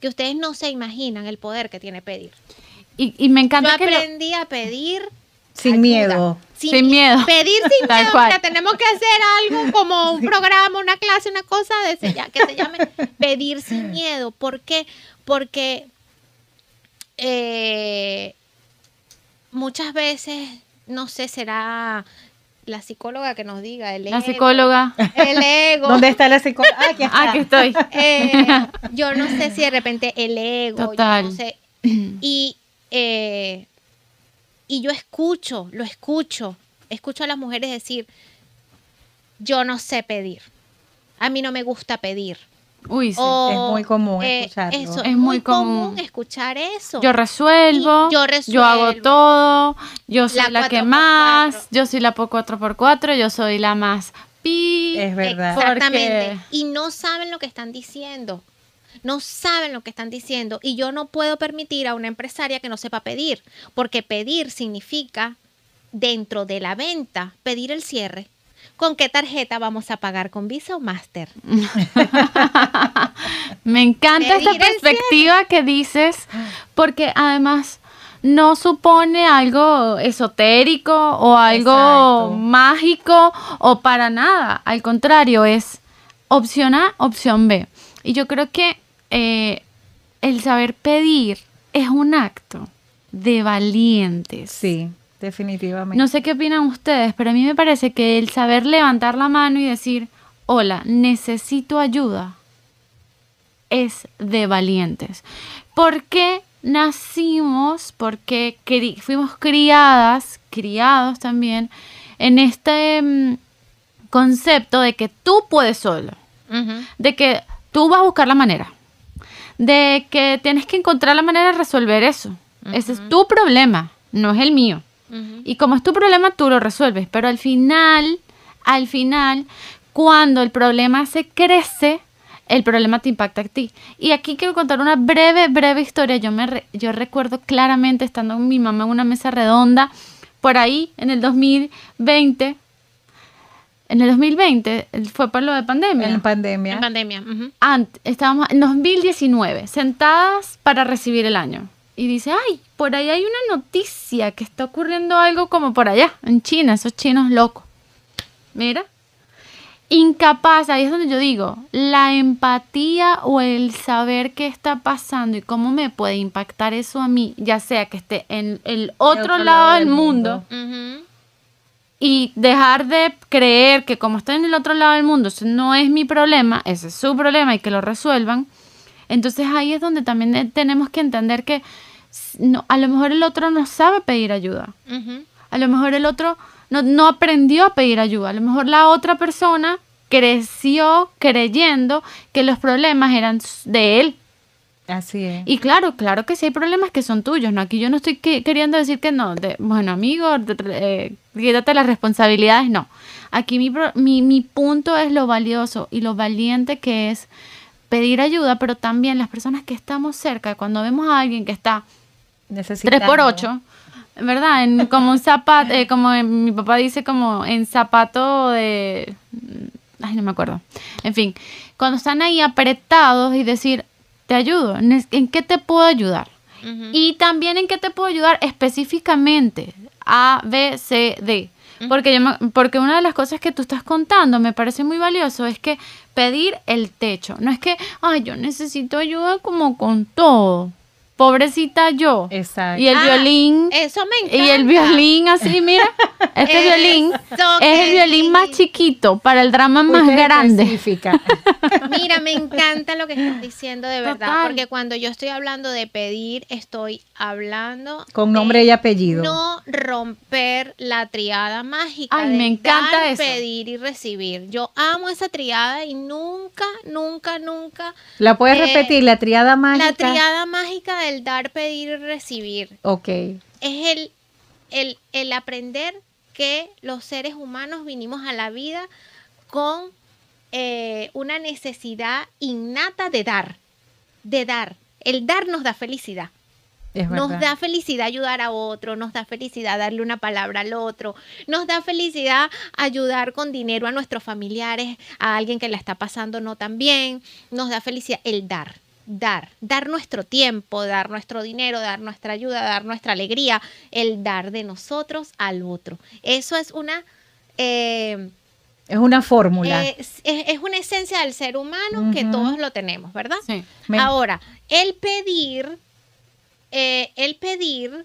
que ustedes no se imaginan el poder que tiene pedir. Y, me encanta Yo aprendí a pedir sin miedo. Sin, miedo. Pedir sin miedo. sea, tenemos que hacer algo como un programa, una clase, una cosa de ya, que se llame pedir sin miedo. ¿Por qué? Porque eh, muchas veces, no sé, será la psicóloga que nos diga el ego. La psicóloga. El ego. ¿Dónde está la psicóloga? Ah, aquí, ah, estoy. Eh, yo no sé si de repente el ego. no sé. Y, eh, y yo escucho, lo escucho. Escucho a las mujeres decir, yo no sé pedir. A mí no me gusta pedir. Uy, sí. es muy común eh, escuchar Eso, es, muy, común, escuchar eso. Yo resuelvo, yo hago todo, yo soy la, que más, yo soy la 4x4, yo soy la más pi. Es verdad. Exactamente. Y no saben lo que están diciendo. No saben lo que están diciendo. Y yo no puedo permitir a una empresaria que no sepa pedir, porque pedir significa, dentro de la venta, pedir el cierre. ¿Con qué tarjeta vamos a pagar? ¿Con Visa o Master? Me encanta esta perspectiva que dices, porque además no supone algo esotérico o algo mágico o para nada. Al contrario, es opción A, opción B. Y yo creo que eh, el saber pedir es un acto de valientes. Sí. Definitivamente. No sé qué opinan ustedes, pero a mí me parece que el saber levantar la mano y decir, hola, necesito ayuda, es de valientes. ¿Por qué nacimos? Porque fuimos criadas, criados también, en este mm, concepto de que tú puedes solo, de que tú vas a buscar la manera, de que tienes que encontrar la manera de resolver eso. Ese es tu problema, no es el mío. Y como es tu problema, tú lo resuelves. Pero al final, al final, cuando el problema se crece, el problema te impacta a ti. Y aquí quiero contar una breve, breve historia. Yo, me yo recuerdo claramente estando con mi mamá en una mesa redonda, por ahí, en el 2020. En el 2020 fue por lo de pandemia. En pandemia. En pandemia. estábamos en 2019, sentadas para recibir el año y dice, ay, por ahí hay una noticia que está ocurriendo algo como por allá, en China, esos chinos locos. Mira, incapaz, ahí es donde yo digo, la empatía o el saber qué está pasando y cómo me puede impactar eso a mí, ya sea que esté en el otro, lado, del mundo, y dejar de creer que como está en el otro lado del mundo, eso no es mi problema, ese es su problema y que lo resuelvan. Entonces ahí es donde también eh, tenemos que entender que no, a lo mejor el otro no sabe pedir ayuda. A lo mejor el otro no, no aprendió a pedir ayuda. A lo mejor la otra persona creció creyendo que los problemas eran de él. Así es. Y claro, claro que sí hay problemas que son tuyos, ¿no? Aquí yo no estoy queriendo decir que no, bueno, amigo, eh, las responsabilidades, no. Aquí mi, mi, mi, punto es lo valioso y lo valiente que es pedir ayuda, pero también las personas que estamos cerca, cuando vemos a alguien que está Tres 3 por ocho, ¿verdad? como un zapato, eh, como mi papá dice, como en zapato de... Ay, no me acuerdo. En fin, cuando están ahí apretados y decir, te ayudo, ¿en qué te puedo ayudar? Y también en qué te puedo ayudar específicamente, A, B, C, D. Porque, yo porque una de las cosas que tú estás contando me parece muy valioso es que pedir el techo. No es que, ay, yo necesito ayuda como con todo pobrecita yo. Exacto. Y el ah, violín. Eso me encanta. Y el violín así, mira. Este violín es el violín más chiquito para el drama más grande. mira, me encanta lo que están diciendo de verdad, porque cuando yo estoy hablando de pedir, estoy hablando con nombre y apellido. No romper la triada mágica. Ay, me encanta dar, pedir y recibir. Yo amo esa triada y nunca, nunca, nunca. La puedes eh, repetir, la triada mágica. La triada mágica de el dar, pedir y recibir. Ok. Es el, el, aprender que los seres humanos vinimos a la vida con eh, una necesidad innata de dar, de dar. El dar nos da felicidad. nos da felicidad ayudar a otro, nos da felicidad darle una palabra al otro, nos da felicidad ayudar con dinero a nuestros familiares, a alguien que la está pasando no tan bien, nos da felicidad el dar dar, dar nuestro tiempo, dar nuestro dinero, dar nuestra ayuda, dar nuestra alegría, el dar de nosotros al otro. Eso es una... Eh, es una fórmula. Eh, es, una esencia del ser humano que todos lo tenemos, ¿verdad? Sí. Ahora, el pedir, eh, el pedir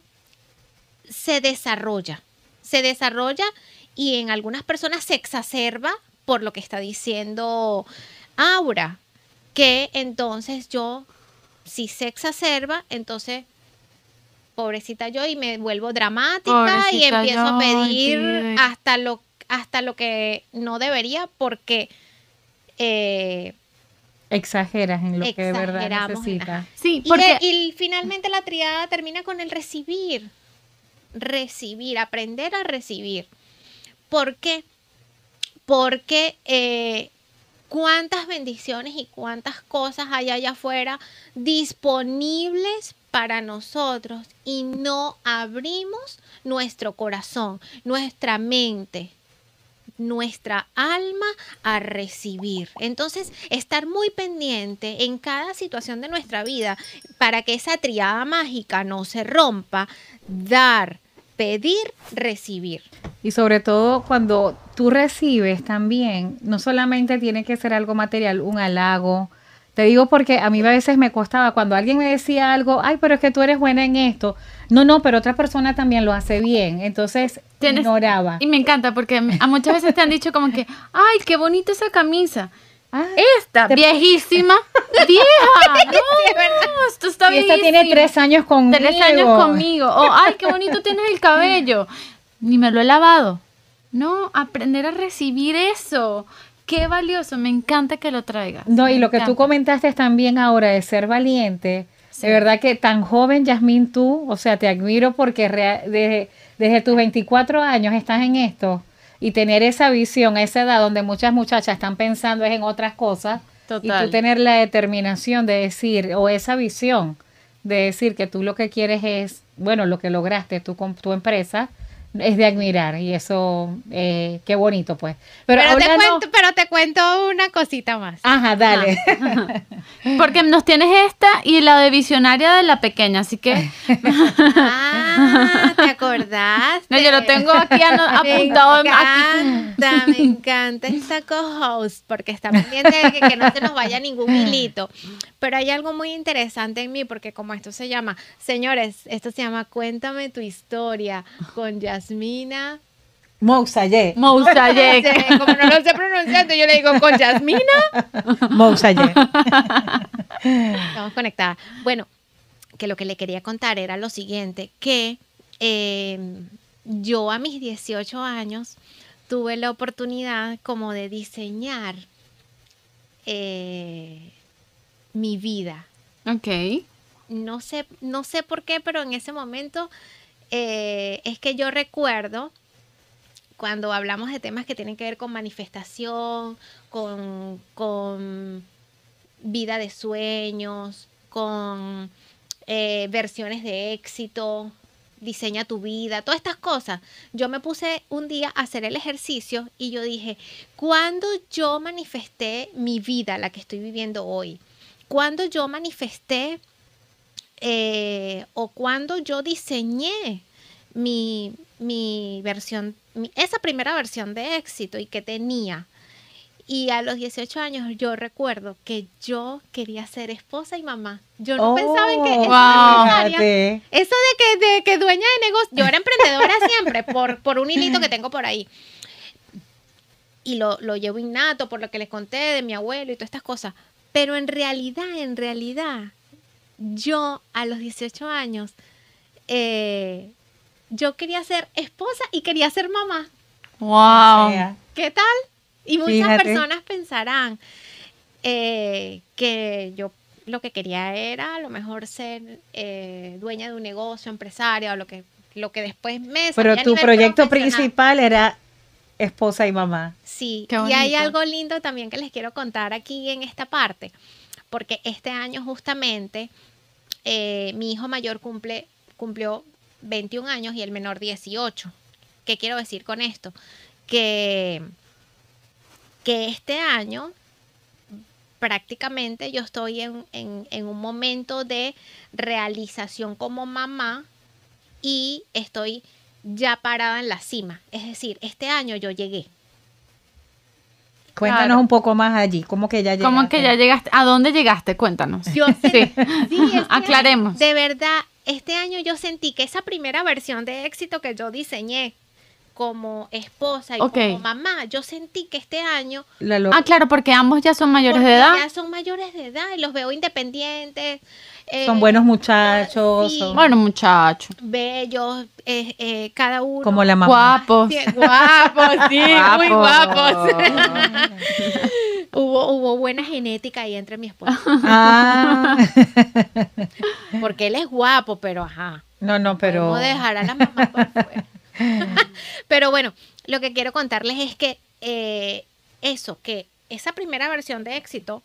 se desarrolla, se desarrolla y en algunas personas se exacerba por lo que está diciendo Aura que entonces yo, si se exacerba, entonces pobrecita yo y me vuelvo dramática y empiezo a pedir hasta lo hasta lo que no debería porque eh, exageras en lo que de verdad necesitas. Sí, porque... y, finalmente la triada termina con el recibir, recibir, aprender a recibir. ¿Por qué? Porque eh, cuántas bendiciones y cuántas cosas hay allá afuera disponibles para nosotros y no abrimos nuestro corazón, nuestra mente, nuestra alma a recibir. Entonces, estar muy pendiente en cada situación de nuestra vida para que esa triada mágica no se rompa, dar, pedir, recibir. Y sobre todo cuando tú recibes también, no solamente tiene que ser algo material, un halago. Te digo porque a mí a veces me costaba cuando alguien me decía algo, ay, pero es que tú eres buena en esto. No, no, pero otra persona también lo hace bien. Entonces te ignoraba. Y me encanta porque a muchas veces te han dicho como que, ay, qué bonita esa camisa. Ah, Esta, viejísima. ¡Vieja! No, esto está bien. Y esta tiene tres años conmigo. Tres años conmigo. Oh, ¡Ay, qué bonito tienes el cabello! Ni me lo he lavado. No, aprender a recibir eso. Qué valioso, me encanta que lo traigas. No, y lo que tú comentaste también ahora de ser valiente. De verdad que tan joven, Yasmín, tú, o sea, te admiro porque desde, tus 24 años estás en esto y tener esa visión esa edad donde muchas muchachas están pensando es en otras cosas y tú tener la determinación de decir, o esa visión de decir que tú lo que quieres es, bueno, lo que lograste tú con tu empresa, es de admirar y eso, eh, qué bonito pues. Pero, te cuento, pero te cuento una cosita más. Ajá, dale. Porque nos tienes esta y la de visionaria de la pequeña, así que... ah, ¿te acordás No, yo lo tengo aquí apuntado. Me encanta, me encanta esta co-host porque está pendiente de que, no se nos vaya ningún hilito. Pero hay algo muy interesante en mí porque como esto se llama, señores, esto se llama Cuéntame tu historia con Jazz Yasmina. Mousayé. Mousayé. Como no lo sé pronunciando, yo le digo con Yasmina. Mousayé. Estamos conectadas. Bueno, que lo que le quería contar era lo siguiente, que em, yo a mis 18 años tuve la oportunidad como de diseñar eh, mi vida. Ok. No sé, no sé por qué, pero en ese momento eh, es que yo recuerdo cuando hablamos de temas que tienen que ver con manifestación, con, con vida de sueños, con eh, versiones de éxito, diseña tu vida, todas estas cosas. Yo me puse un día a hacer el ejercicio y yo dije, ¿cuándo yo manifesté mi vida, la que estoy viviendo hoy? ¿Cuándo yo manifesté eh, o cuando yo diseñé mi, versión, esa primera versión de éxito y que tenía. Y a los 18 años yo recuerdo que yo quería ser esposa y mamá. Yo no pensaba en que oh, eso, de que, de que dueña de negocio, yo era emprendedora siempre por, por un hilito que tengo por ahí. Y lo, lo llevo innato por lo que les conté de mi abuelo y todas estas cosas. Pero en realidad, en realidad, yo a los 18 años, eh, yo quería ser esposa y quería ser mamá. ¡Wow! ¿Qué tal? Y muchas personas pensarán eh, que yo lo que quería era a lo mejor ser eh, dueña de un negocio, empresaria o lo que, lo que después me... Pero tu proyecto principal era esposa y mamá. Sí, y hay algo lindo también que les quiero contar aquí en esta parte porque este año justamente eh, mi hijo mayor cumple, cumplió 21 años y el menor 18. ¿Qué quiero decir con esto? Que, que este año prácticamente yo estoy en un momento de realización como mamá y estoy ya parada en la cima. Es decir, este año yo llegué Cuéntanos un poco más allí, cómo que ya llegaste. ¿Cómo que ya llegaste? ¿A dónde llegaste? Cuéntanos. Yo sí. sí. Aclaremos. de verdad, este año yo sentí que esa primera versión de éxito que yo diseñé, como esposa y como mamá, yo sentí que este año... Ah, claro, porque ambos ya son mayores de edad. Ya son mayores de edad y los veo independientes. Eh, son buenos muchachos. bueno Buenos muchachos. Bellos, eh, eh, cada uno. Como la mamá. Guapos. guapos, sí, muy guapos. hubo, hubo buena genética ahí entre mi esposo. Ah. porque él es guapo, pero ajá. No, no, pero... No dejar a la mamá por fuera. Pero bueno, lo que quiero contarles es que eh, eso, que esa primera versión de éxito,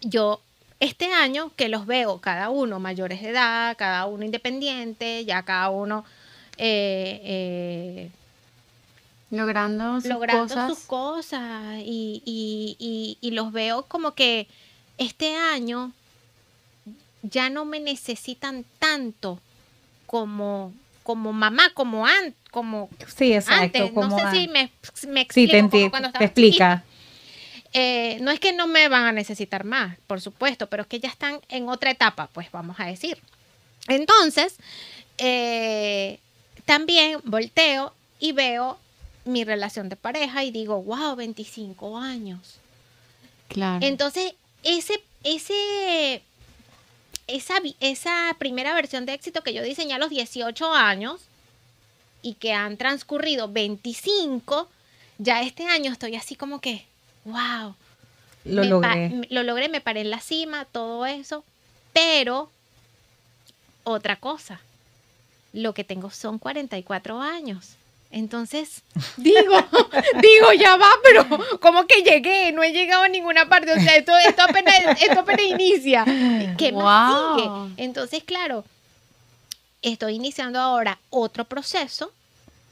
yo este año que los veo cada uno mayores de edad, cada uno independiente, ya cada uno eh, eh, logrando, sus, cosas. y los veo como que este año ya no me necesitan tanto como como mamá, como antes como sí, antes. Como no sé si me, me explico sí, te, te explica. Eh, no es que no me van a necesitar más, por supuesto, pero es que ya están en otra etapa, pues vamos a decir. Entonces, eh, también volteo y veo mi relación de pareja y digo, wow, 25 años. Claro. Entonces, ese, ese esa, primera versión de éxito que yo diseñé a los 18 años y que han transcurrido 25, ya este año estoy así como que, wow. Lo logré. Lo logré, me paré en la cima, todo eso. Pero, otra cosa, lo que tengo son 44 años. Entonces, digo, digo, ya va, pero como que llegué, no he llegado a ninguna parte, o sea, esto, apenas, inicia. ¿Qué Entonces, claro, estoy iniciando ahora otro proceso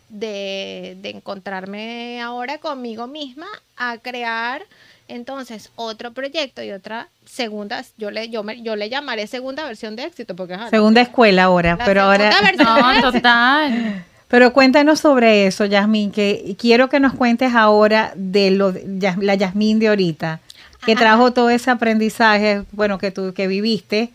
de, encontrarme ahora conmigo misma a crear entonces otro proyecto y otra segunda, yo le, yo yo le llamaré segunda versión de éxito, porque... segunda escuela ahora, pero ahora... No, total. Pero cuéntanos sobre eso, Yasmín, que quiero que nos cuentes ahora de lo, la Yasmín de ahorita, que trajo todo ese aprendizaje, bueno, que tú que viviste,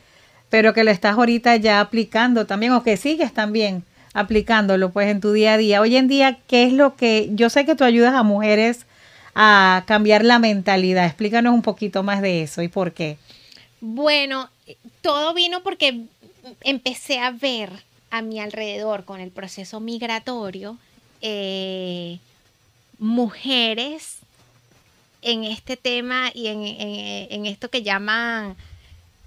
pero que lo estás ahorita ya aplicando también, o que sigues también aplicándolo pues en tu día a día. Hoy en día, ¿qué es lo que, yo sé que tú ayudas a mujeres a cambiar la mentalidad? Explícanos un poquito más de eso y por qué. Bueno, todo vino porque empecé a ver a mi alrededor con el proceso migratorio, eh, mujeres en este tema y en, esto que llaman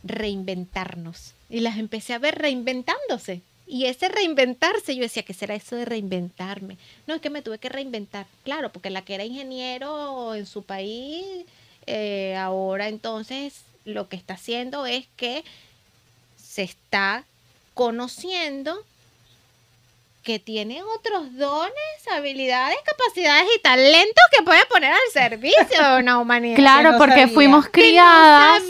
reinventarnos. Y las empecé a ver reinventándose. Y ese reinventarse, yo decía, ¿qué será eso de reinventarme? No, es que me tuve que reinventar. Claro, porque la que era ingeniero en su país, eh, ahora entonces lo que está haciendo es que se está conociendo que tiene otros dones, habilidades, capacidades y talentos que puede poner al servicio de una humanidad. Claro, porque fuimos criadas.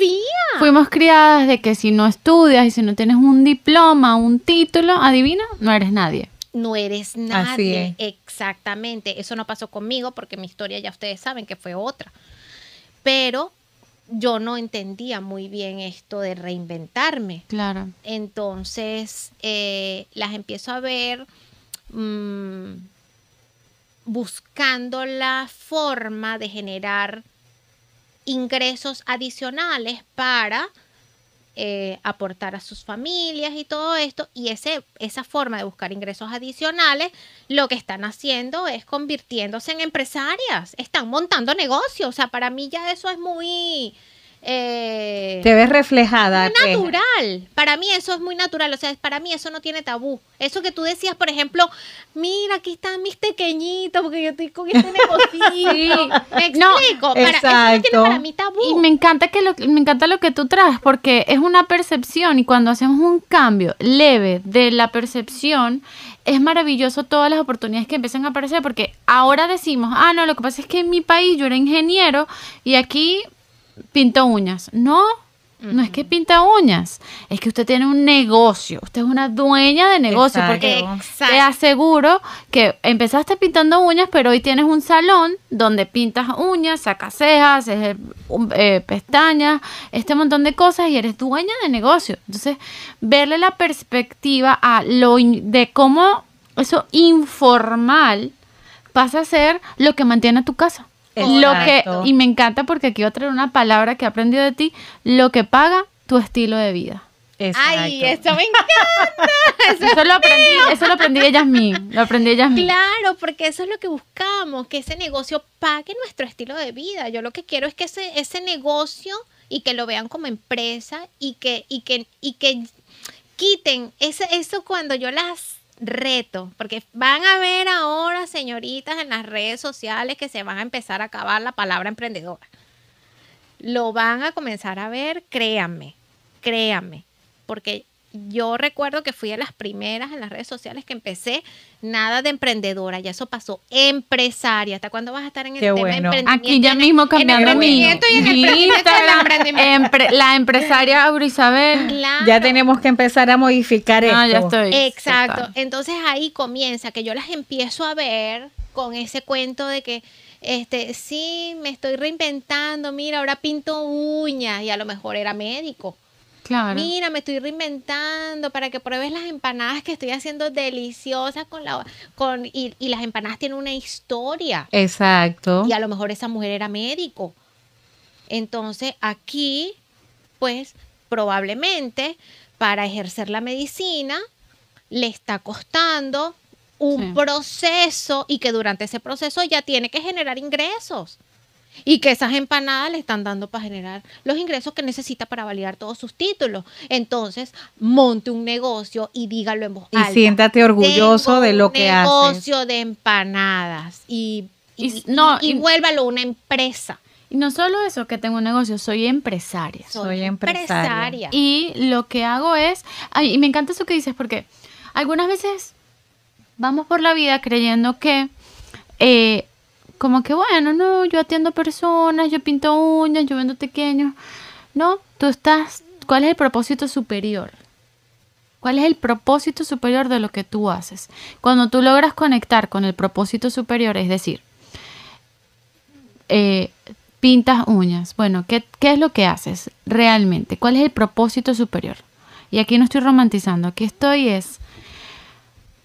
Fuimos criadas de que si no estudias y si no tienes un diploma, un título, adivina, no eres nadie. No eres nadie. Así es. Exactamente. Eso no pasó conmigo porque mi historia ya ustedes saben que fue otra. Pero yo no entendía muy bien esto de reinventarme. Claro. Entonces eh, las empiezo a ver mm, buscando la forma de generar ingresos adicionales para eh, aportar a sus familias y todo esto. Y ese, esa forma de buscar ingresos adicionales, lo que están haciendo es convirtiéndose en empresarias, están montando negocios. O sea, para mí ya eso es muy eh, Te ves reflejada. Pues. natural. Para mí eso es muy natural. O sea, para mí eso no tiene tabú. Eso que tú decías, por ejemplo, mira, aquí están mis pequeñitos porque yo estoy con este negocio Me explico. No, eso no para tabú. Y me encanta, que me encanta lo que tú traes porque es una percepción y cuando hacemos un cambio leve de la percepción, es maravilloso todas las oportunidades que empiezan a aparecer porque ahora decimos, ah, no, lo que pasa es que en mi país yo era ingeniero y aquí Pinta uñas. No, no es que pinta uñas, es que usted tiene un negocio, usted es una dueña de negocio, porque te aseguro que empezaste pintando uñas, pero hoy tienes un salón donde pintas uñas, sacas cejas, eh, eh, pestañas, este montón de cosas y eres dueña de negocio. Entonces, verle la perspectiva a lo de cómo eso informal pasa a ser lo que mantiene a tu casa. Lo que, y me encanta porque aquí otra a traer una palabra que he aprendido de ti, lo que paga tu estilo de vida. Ay, eso me encanta. Eso, lo aprendí, eso lo aprendí de Lo aprendí de Yasmín. Claro, porque eso es lo que buscamos, que ese negocio pague nuestro estilo de vida. Yo lo que quiero es que ese, ese negocio y que lo vean como empresa y que, y que, y que quiten ese, eso cuando yo las reto, porque van a ver ahora señoritas en las redes sociales que se van a empezar a acabar la palabra emprendedora. Lo van a comenzar a ver, créanme, créanme, porque yo recuerdo que fui a las primeras en las redes sociales que empecé nada de emprendedora, ya eso pasó, empresaria. ¿Hasta cuándo vas a estar en el tema Aquí ya mismo cambiando en mi la empresaria Auro Isabel. Ya tenemos que empezar a modificar ah, Exacto. Entonces ahí comienza que yo las empiezo a ver con ese cuento de que este, sí, me estoy reinventando, mira, ahora pinto uñas y a lo mejor era médico Mira, me estoy reinventando para que pruebes las empanadas que estoy haciendo deliciosas con la con y, y las empanadas tienen una historia. Exacto. Y a lo mejor esa mujer era médico. Entonces, aquí pues probablemente para ejercer la medicina le está costando un proceso y que durante ese proceso ya tiene que generar ingresos y que esas empanadas le están dando para generar los ingresos que necesita para validar todos sus títulos. Entonces, monte un negocio y dígalo en voz alta. Y siéntate orgulloso de lo que haces. Un negocio de empanadas y, no, y, vuélvalo una empresa. Y no solo eso, que tengo un negocio, soy empresaria. Soy, empresaria. Y lo que hago es, y me encanta eso que dices, porque algunas veces vamos por la vida creyendo que eh, como que bueno, no, yo atiendo personas, yo pinto uñas, yo vendo pequeños. No, tú estás, ¿cuál es el propósito superior? ¿Cuál es el propósito superior de lo que tú haces? Cuando tú logras conectar con el propósito superior, es decir, eh, pintas uñas, bueno, ¿qué, ¿qué es lo que haces realmente? ¿Cuál es el propósito superior? Y aquí no estoy romantizando, aquí estoy es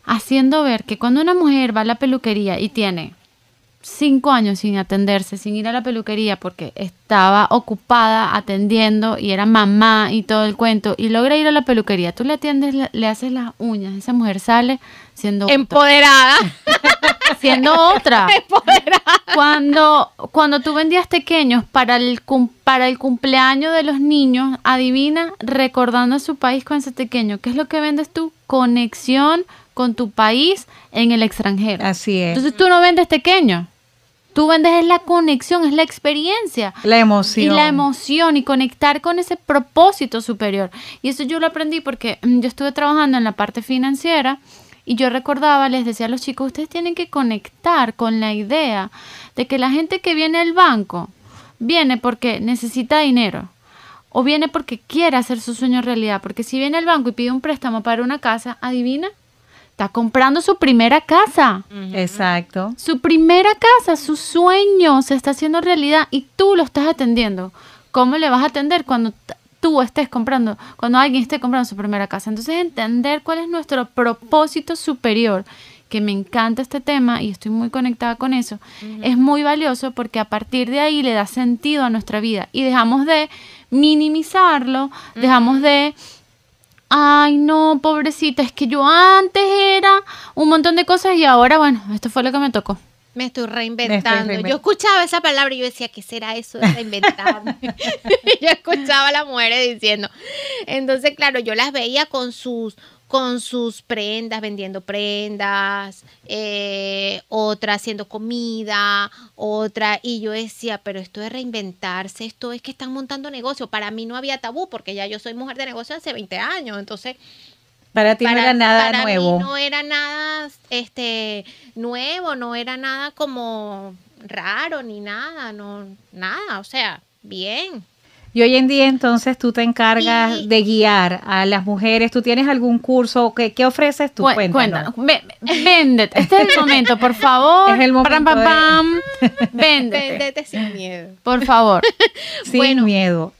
haciendo ver que cuando una mujer va a la peluquería y tiene cinco años sin atenderse, sin ir a la peluquería porque estaba ocupada atendiendo y era mamá y todo el cuento y logra ir a la peluquería. Tú le atiendes, le, haces las uñas, esa mujer sale siendo empoderada. siendo otra. Empoderada. Cuando cuando tú vendías pequeños para el para el cumpleaños de los niños, adivina recordando a su país con ese pequeño, ¿qué es lo que vendes tú? Conexión con tu país en el extranjero. Así es. Entonces tú no vendes pequeño. Tú vendes es la conexión, es la experiencia. La emoción. Y la emoción y conectar con ese propósito superior. Y eso yo lo aprendí porque mm, yo estuve trabajando en la parte financiera y yo recordaba, les decía a los chicos, ustedes tienen que conectar con la idea de que la gente que viene al banco viene porque necesita dinero o viene porque quiere hacer su sueño realidad. Porque si viene al banco y pide un préstamo para una casa, adivina, está comprando su primera casa. Exacto. Su primera casa, su sueño se está haciendo realidad y tú lo estás atendiendo. ¿Cómo le vas a atender cuando tú estés comprando, cuando alguien esté comprando su primera casa? Entonces, entender cuál es nuestro propósito superior que me encanta este tema y estoy muy conectada con eso, es muy valioso porque a partir de ahí le da sentido a nuestra vida y dejamos de minimizarlo, dejamos de ay no, pobrecita, es que yo antes era un montón de cosas y ahora, bueno, esto fue lo que me tocó. Me estoy reinventando. yo escuchaba esa palabra y yo decía, ¿qué será eso de reinventarme? yo escuchaba a las mujeres diciendo. Entonces, claro, yo las veía con sus con sus prendas, vendiendo prendas, eh, otra haciendo comida, otra, y yo decía, pero esto es reinventarse, esto es que están montando negocio. Para mí no había tabú, porque ya yo soy mujer de negocio hace 20 años, entonces... Para ti no era nada nuevo. no era nada este, nuevo, no era nada como raro ni nada, no, nada, o sea, bien. Y hoy en día entonces tú te encargas de guiar a las mujeres. ¿Tú tienes algún curso? ¿Qué, ofreces tú? Cuéntanos. Véndete. Este es el momento, por favor. Es el momento. Véndete. Véndete sin miedo. Por favor. sin miedo.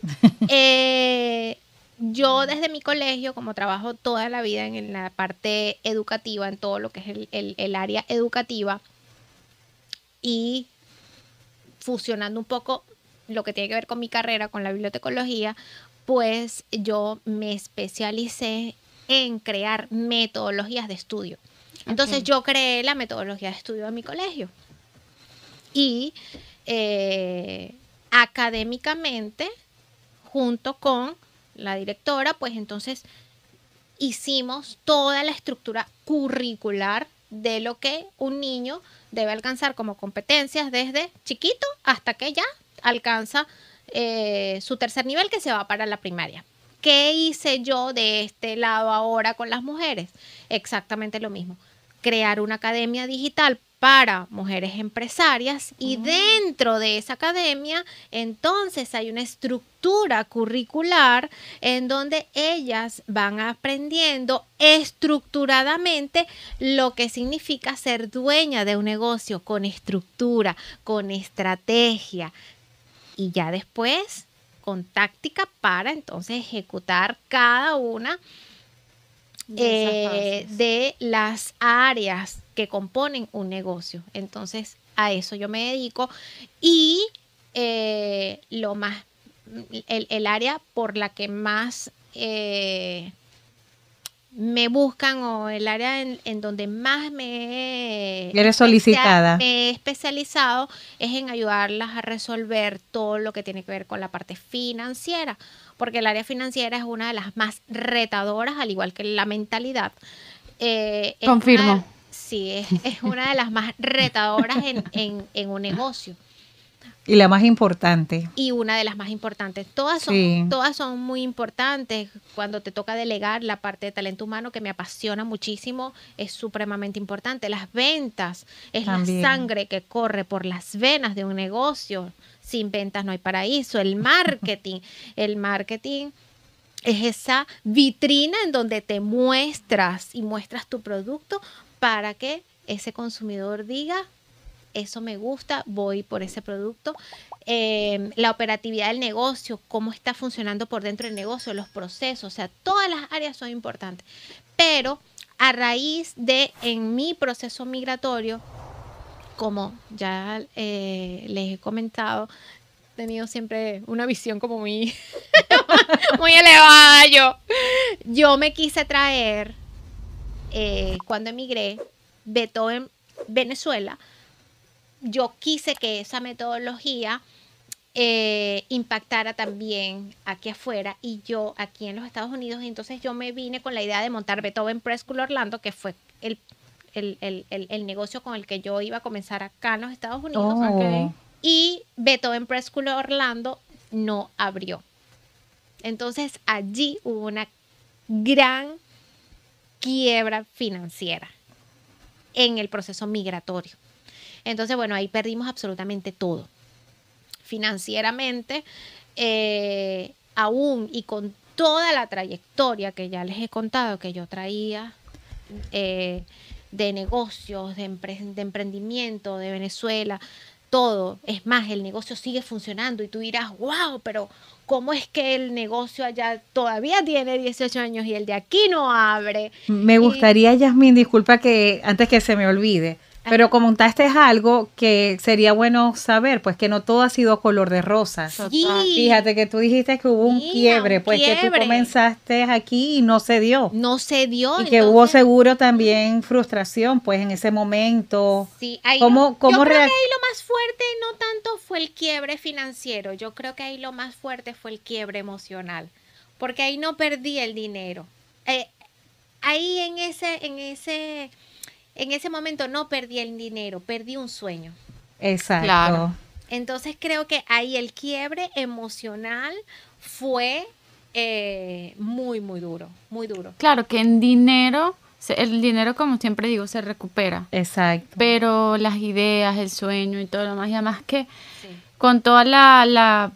Eh, yo desde mi colegio, como trabajo toda la vida en la parte educativa, en todo lo que es el área educativa, y fusionando un poco lo que tiene que ver con mi carrera, con la bibliotecología, pues yo me especialicé en crear metodologías de estudio. Entonces yo creé la metodología de estudio de mi colegio. Y eh, académicamente, junto con la directora, pues entonces hicimos toda la estructura curricular de lo que un niño debe alcanzar como competencias desde chiquito hasta que ya alcanza eh, su tercer nivel que se va para la primaria. ¿Qué hice yo de este lado ahora con las mujeres? Exactamente lo mismo. Crear una academia digital para mujeres empresarias y mm. dentro de esa academia entonces hay una estructura curricular en donde ellas van aprendiendo estructuradamente lo que significa ser dueña de un negocio con estructura, con estrategia, y ya después con táctica para entonces ejecutar cada una eh, de, las áreas que componen un negocio. Entonces a eso yo me dedico y eh, lo más, el, área por la que más... Eh, me buscan o el área en, donde más me eres solicitada me he especializado es en ayudarlas a resolver todo lo que tiene que ver con la parte financiera porque el área financiera es una de las más retadoras al igual que la mentalidad eh, confirmo sí es, una de las más retadoras en, en un negocio y la más importante. Y una de las más importantes. Todas son, todas son muy importantes. Cuando te toca delegar la parte de talento humano, que me apasiona muchísimo, es supremamente importante. Las ventas, es la sangre que corre por las venas de un negocio. Sin ventas no hay paraíso. El marketing, el marketing es esa vitrina en donde te muestras y muestras tu producto para que ese consumidor diga, eso me gusta, voy por ese producto. Em, la operatividad del negocio, cómo está funcionando por dentro del negocio, los procesos, o sea, todas las áreas son importantes. Pero a raíz de en mi proceso migratorio, como ya eh, les he comentado, he tenido siempre una visión como muy, muy elevada yo. Yo me quise traer, eh, cuando emigré, Beethoven, Venezuela, yo quise que esa metodología eh, impactara también aquí afuera y yo aquí en los Estados Unidos. entonces yo me vine con la idea de montar Beethoven Preschool Orlando, que fue el, el, negocio con el que yo iba a comenzar acá en los Estados Unidos. Oh. Y Beethoven Preschool Orlando no abrió. Entonces allí hubo una gran quiebra financiera en el proceso migratorio. Entonces, bueno, ahí perdimos absolutamente todo. Financieramente, eh, aún y con toda la trayectoria que ya les he contado que yo traía eh, de negocios, de, emprendimiento, de Venezuela, todo. Es más, el negocio sigue funcionando y tú dirás, wow, pero ¿cómo es que el negocio allá todavía tiene 18 años y el de aquí no abre? Me gustaría, Yasmin, disculpa que antes que se me olvide, pero comentaste algo que sería bueno saber, pues que no todo ha sido color de rosas. Sí. Fíjate que tú dijiste que hubo un quiebre, pues que tú comenzaste aquí y no se dio. No se dio. Y que hubo seguro también frustración, pues en ese momento. Sí, ahí, yo creo que ahí lo más fuerte no tanto fue el quiebre financiero, yo creo que ahí lo más fuerte fue el quiebre emocional, porque ahí no perdí el dinero. Eh, ahí en ese, en ese en ese momento no perdí el dinero, perdí un sueño. Exacto. Claro. Entonces creo que ahí el quiebre emocional fue eh, muy, muy duro, muy duro. Claro, que en dinero, el dinero como siempre digo, se recupera. Exacto. Pero las ideas, el sueño y todo lo más, y además que con toda la,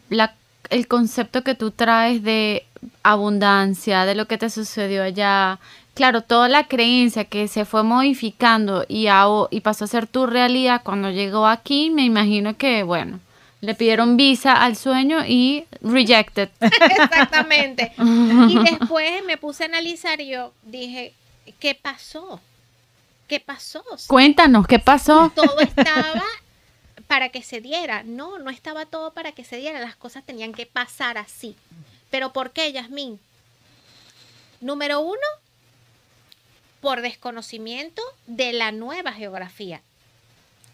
el concepto que tú traes de abundancia, de lo que te sucedió allá, claro, toda la creencia que se fue modificando y, y pasó a ser tu realidad cuando llegó aquí, me imagino que, bueno, le pidieron visa al sueño y rejected. Exactamente. Y después me puse a analizar y yo dije, ¿qué pasó? ¿Qué pasó? Cuéntanos, ¿qué pasó? Todo estaba para que se diera. No, no estaba todo para que se diera. Las cosas tenían que pasar así. ¿Pero por qué, Yasmín? Número uno, por desconocimiento de la nueva geografía.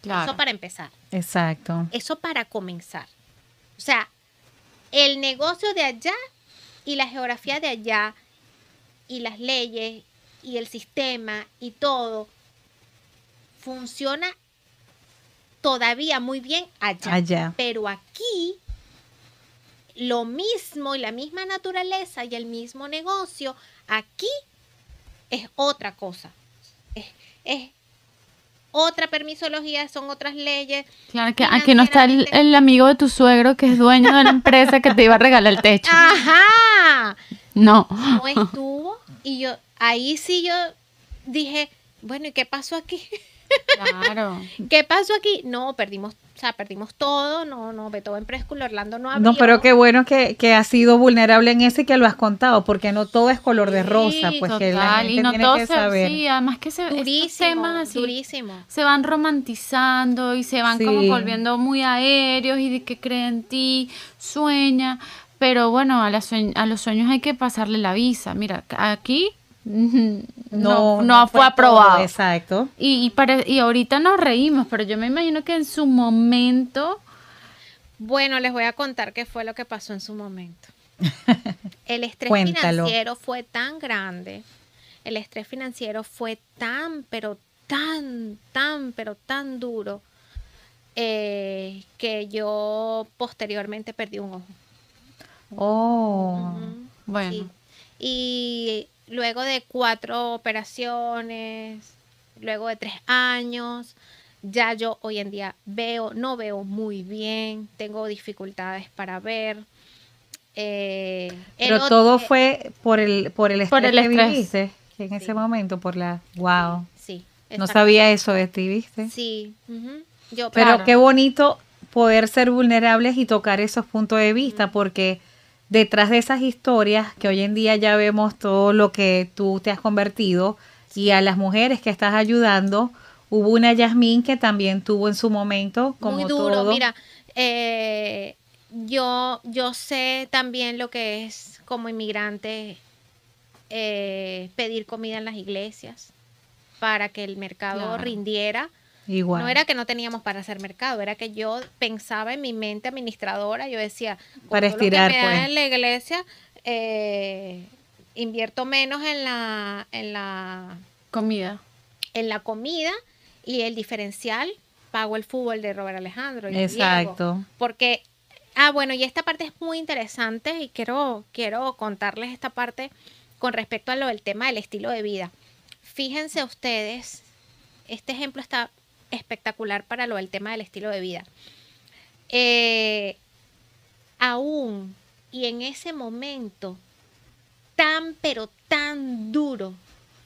Claro. Eso para empezar. Exacto. Eso para comenzar. O sea, el negocio de allá y la geografía de allá y las leyes y el sistema y todo funciona todavía muy bien allá. allá. Pero aquí lo mismo y la misma naturaleza y el mismo negocio aquí es otra cosa. Es, otra permisología, son otras leyes. Claro, que aquí no está el, amigo de tu suegro que es dueño de la empresa que te iba a regalar el techo. Ajá. No. No estuvo. Y yo, ahí sí yo dije, bueno, ¿y qué pasó aquí? Claro. ¿Qué pasó aquí? No, perdimos, o sea, perdimos todo, no, no, todo en Preschool, Orlando no No, pero qué bueno que, que has sido vulnerable en ese y que lo has contado, porque no todo es color de rosa, pues que la y se, saber. además que se, se van romantizando y se van como volviendo muy aéreos y de que creen en ti, sueña, pero bueno, a, la a los sueños hay que pasarle la visa. Mira, aquí no, no, fue, aprobado. exacto. Y, para, y ahorita nos reímos, pero yo me imagino que en su momento... Bueno, les voy a contar qué fue lo que pasó en su momento. El estrés financiero fue tan grande, el estrés financiero fue tan, pero tan, tan, pero tan duro, eh, que yo posteriormente perdí un ojo. Oh, bueno. Y luego de cuatro operaciones, luego de tres años, ya yo hoy en día veo, no veo muy bien, tengo dificultades para ver. Eh, Pero todo fue por el, por el por que viviste en ese momento, por la... ¡Wow! Sí. no sabía eso de ti, ¿viste? Sí. Pero qué bonito poder ser vulnerables y tocar esos puntos de vista, porque detrás de esas historias que hoy en día ya vemos todo lo que tú te has convertido y a las mujeres que estás ayudando. Hubo una Yasmín que también tuvo en su momento como Muy duro, mira, eh, yo, yo sé también lo que es como inmigrante eh, pedir comida en las iglesias para que el mercado rindiera no era que no teníamos para hacer mercado, era que yo pensaba en mi mente administradora, yo decía, para estirar. pues. en la iglesia, eh, invierto menos en la, en la comida. En la comida y el diferencial pago el fútbol de Robert Alejandro. Exacto. porque, ah, bueno, y esta parte es muy interesante y quiero, quiero contarles esta parte con respecto a lo del tema del estilo de vida. Fíjense ustedes, este ejemplo está espectacular para lo del tema del estilo de vida. Eh, aún y en ese momento tan pero tan duro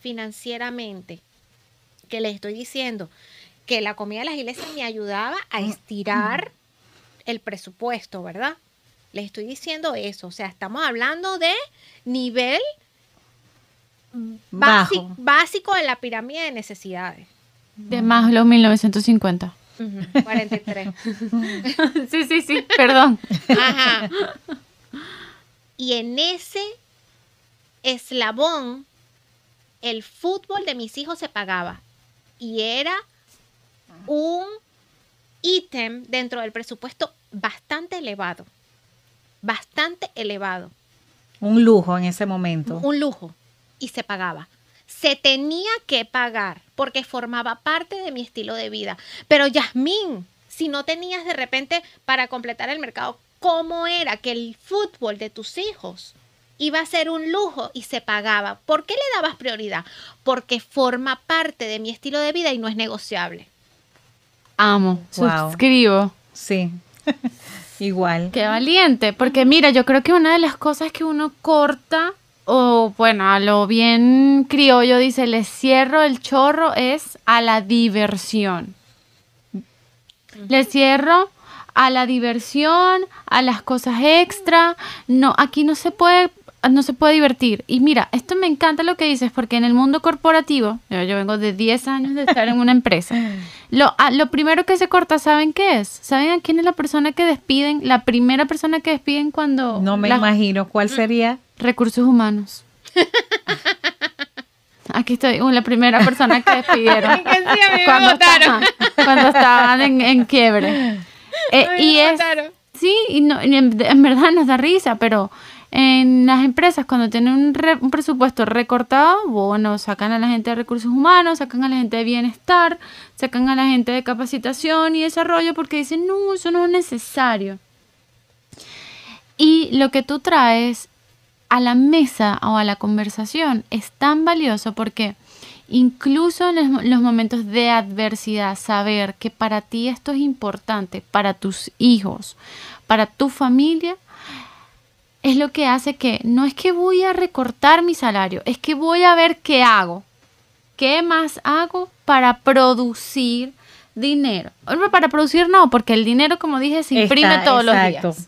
financieramente que les estoy diciendo que la comida de las iglesias me ayudaba a mm. estirar el presupuesto, ¿verdad? Les estoy diciendo eso, o sea, estamos hablando de nivel Básico, básico de la pirámide de necesidades. De los 1950. 43. sí, sí, sí, perdón. Ajá. Y en ese eslabón, el fútbol de mis hijos se pagaba. Y era un ítem dentro del presupuesto bastante elevado. Bastante elevado. Un lujo en ese momento. Un lujo. Y se pagaba se tenía que pagar porque formaba parte de mi estilo de vida. Pero Yasmín, si no tenías de repente para completar el mercado, ¿cómo era que el fútbol de tus hijos iba a ser un lujo y se pagaba? ¿Por qué le dabas prioridad? Porque forma parte de mi estilo de vida y no es negociable. Amo, suscribo. Sí. Igual. Qué valiente, porque mira, yo creo que una de las cosas que uno corta o bueno, a lo bien criollo dice, le cierro el chorro es a la diversión. le cierro a la diversión, a las cosas extra. No, aquí no se puede Ah, no se puede divertir. Y mira, esto me encanta lo que dices, porque en el mundo corporativo, yo, vengo de 10 años de estar en una empresa, ah, lo, primero que se corta, ¿saben qué es? ¿Saben a quién es la persona que despiden? La primera persona que despiden cuando... No me imagino, ¿cuál mm. sería? Recursos humanos. Aquí estoy, uh, la primera persona que despidieron. cuando, estaban, cuando, estaban, en, en quiebre. Eh, y es... Sí, y en verdad nos da risa, pero en las empresas, cuando tienen un, presupuesto recortado, bueno, sacan a la gente de recursos humanos, sacan a la gente de bienestar, sacan a la gente de capacitación y desarrollo porque dicen, no, eso no es necesario. Y lo que tú traes a la mesa o a la conversación es tan valioso porque incluso en los momentos de adversidad, saber que para ti esto es importante, para tus hijos, para tu familia, es lo que hace que no es que voy a recortar mi salario, es que voy a ver qué hago, qué más hago para producir dinero. Para producir no, porque el dinero, como dije, se imprime todos los días.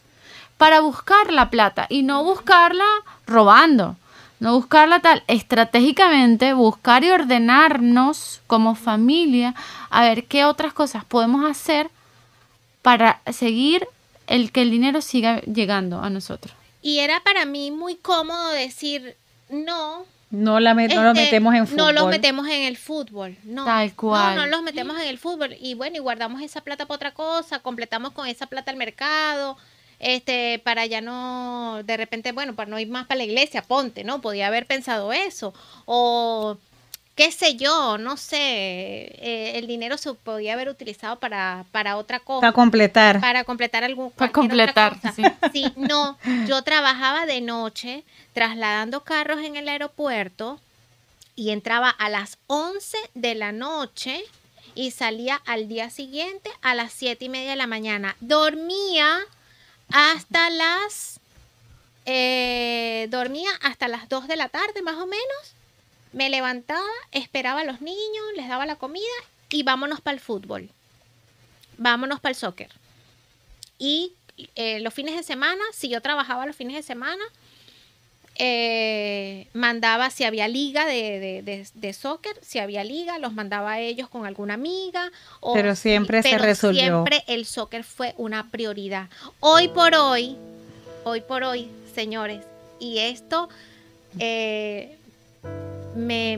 Para buscar la plata y no buscarla robando, no buscarla tal, estratégicamente buscar y ordenarnos como familia a ver qué otras cosas podemos hacer para seguir el que el dinero siga llegando a nosotros. Y era para mí muy cómodo decir, no. No, la este, metemos en fútbol. No los metemos en el fútbol, no. Tal cual. No, no los metemos en el fútbol. Y bueno, y guardamos esa plata para otra cosa, completamos con esa plata el mercado, este, para ya no, de repente, bueno, para no ir más para la iglesia, ponte, ¿no? Podía haber pensado eso. O qué sé yo, no sé, eh, el dinero se podía haber utilizado para, para otra cosa. Para completar. Para completar algún. Para completar, sí. sí. No, yo trabajaba de noche trasladando carros en el aeropuerto y entraba a las 11 de la noche y salía al día siguiente a las 7 y media de la mañana. Dormía hasta las... Eh, dormía hasta las 2 de la tarde más o menos me levantaba, esperaba a los niños, les daba la comida y vámonos para el fútbol. Vámonos para el soccer. Y eh, los fines de semana, si yo trabajaba los fines de semana, eh, mandaba si había liga de, soccer, si había liga, los mandaba a ellos con alguna amiga. pero siempre se resolvió. Siempre el soccer fue una prioridad. Hoy por hoy, hoy por hoy, señores, y esto eh, me,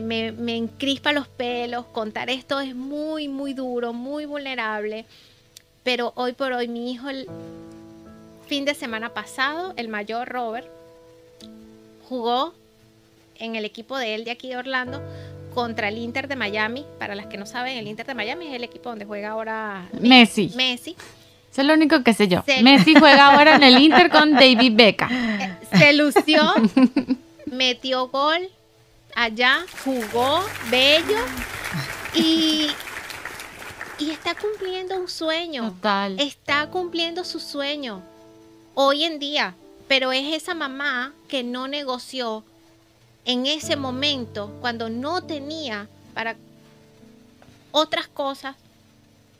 encrispa los pelos, contar esto es muy, muy duro, muy vulnerable, pero hoy por hoy mi hijo, fin de semana pasado, el mayor Robert, jugó en el equipo de él de aquí de Orlando contra el Inter de Miami. Para las que no saben, el Inter de Miami es el equipo donde juega ahora Messi. Messi. es lo único que sé yo. Messi juega ahora en el Inter con David Beckham. Eh, se lució, metió gol, allá, jugó, bello y, y está cumpliendo un sueño. Total. Está cumpliendo su sueño hoy en día, pero es esa mamá que no negoció en ese momento cuando no tenía para otras cosas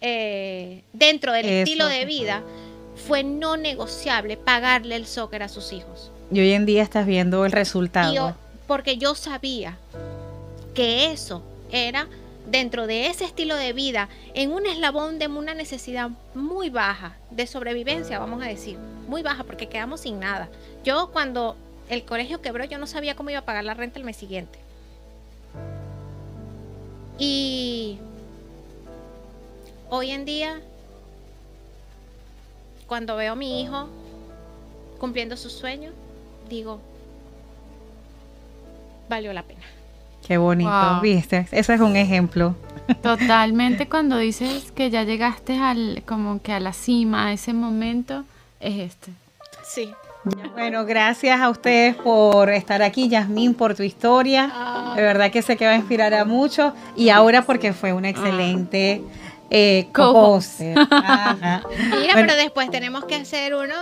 eh, dentro del estilo de vida fue no negociable pagarle el soccer a sus hijos. Y hoy en día estás viendo el resultado porque yo sabía que eso era dentro de ese estilo de vida, en un eslabón de una necesidad muy baja, de sobrevivencia, vamos a decir, muy baja, porque quedamos sin nada. Yo cuando el colegio quebró, yo no sabía cómo iba a pagar la renta el mes siguiente. Y hoy en día, cuando veo a mi hijo cumpliendo sus sueños, digo, valió la pena. Qué bonito, viste, ese es un ejemplo. Totalmente cuando dices que ya llegaste al, como que a la cima, a ese momento, es este. Sí. Bueno, gracias a ustedes por estar aquí, Yasmín, por tu historia. Ah. De verdad que sé que va a inspirar a muchos y ahora porque fue una ah. excelente eh, Mira, pero después tenemos que hacer uno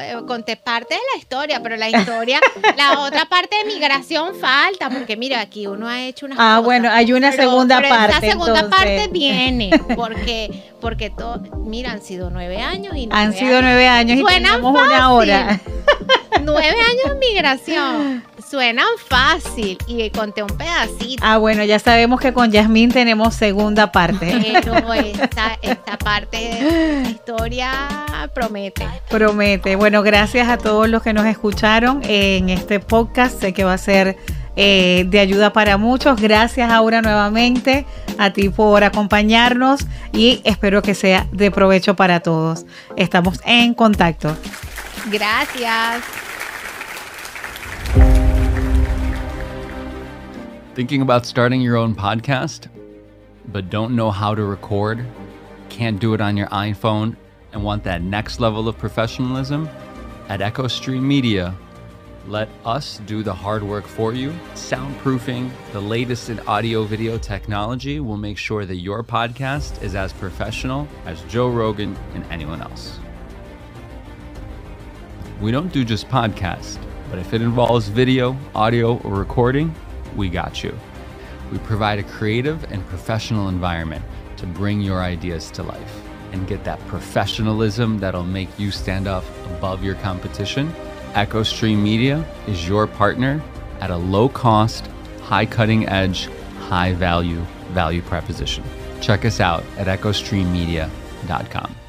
eh, conte parte de la historia, pero la historia, la otra parte de migración falta, porque mira, aquí uno ha hecho una. Ah, bueno, hay una segunda parte. Esta segunda parte viene, porque, porque todo, mira, han sido nueve años y Han sido nueve años y tenemos una hora. Nueve años de migración. Suenan fácil. Y conté un pedacito. Ah, bueno, ya sabemos que con Yasmín tenemos segunda parte. esta, parte de la historia promete. Promete. Bueno, gracias a todos los que nos escucharon en este podcast. Sé que va a ser. Eh, de ayuda para muchos. Gracias Aura nuevamente a ti por acompañarnos y espero que sea de provecho para todos. Estamos en contacto. Gracias. Thinking about starting your own podcast, but don't know how to record, can't do it on your iPhone, and want that next level of professionalism? At Echo Stream Media, let us do the hard work for you. Soundproofing, the latest in audio video technology will make sure that your podcast is as professional as Joe Rogan and anyone else. We don't do just podcasts, but if it involves video, audio, or recording, we got you. We provide a creative and professional environment to bring your ideas to life and get that professionalism that'll make you stand up above your competition. EchoStream Media is your partner at a low cost, high cutting edge, high value value proposition. Check us out at echostreammedia.com.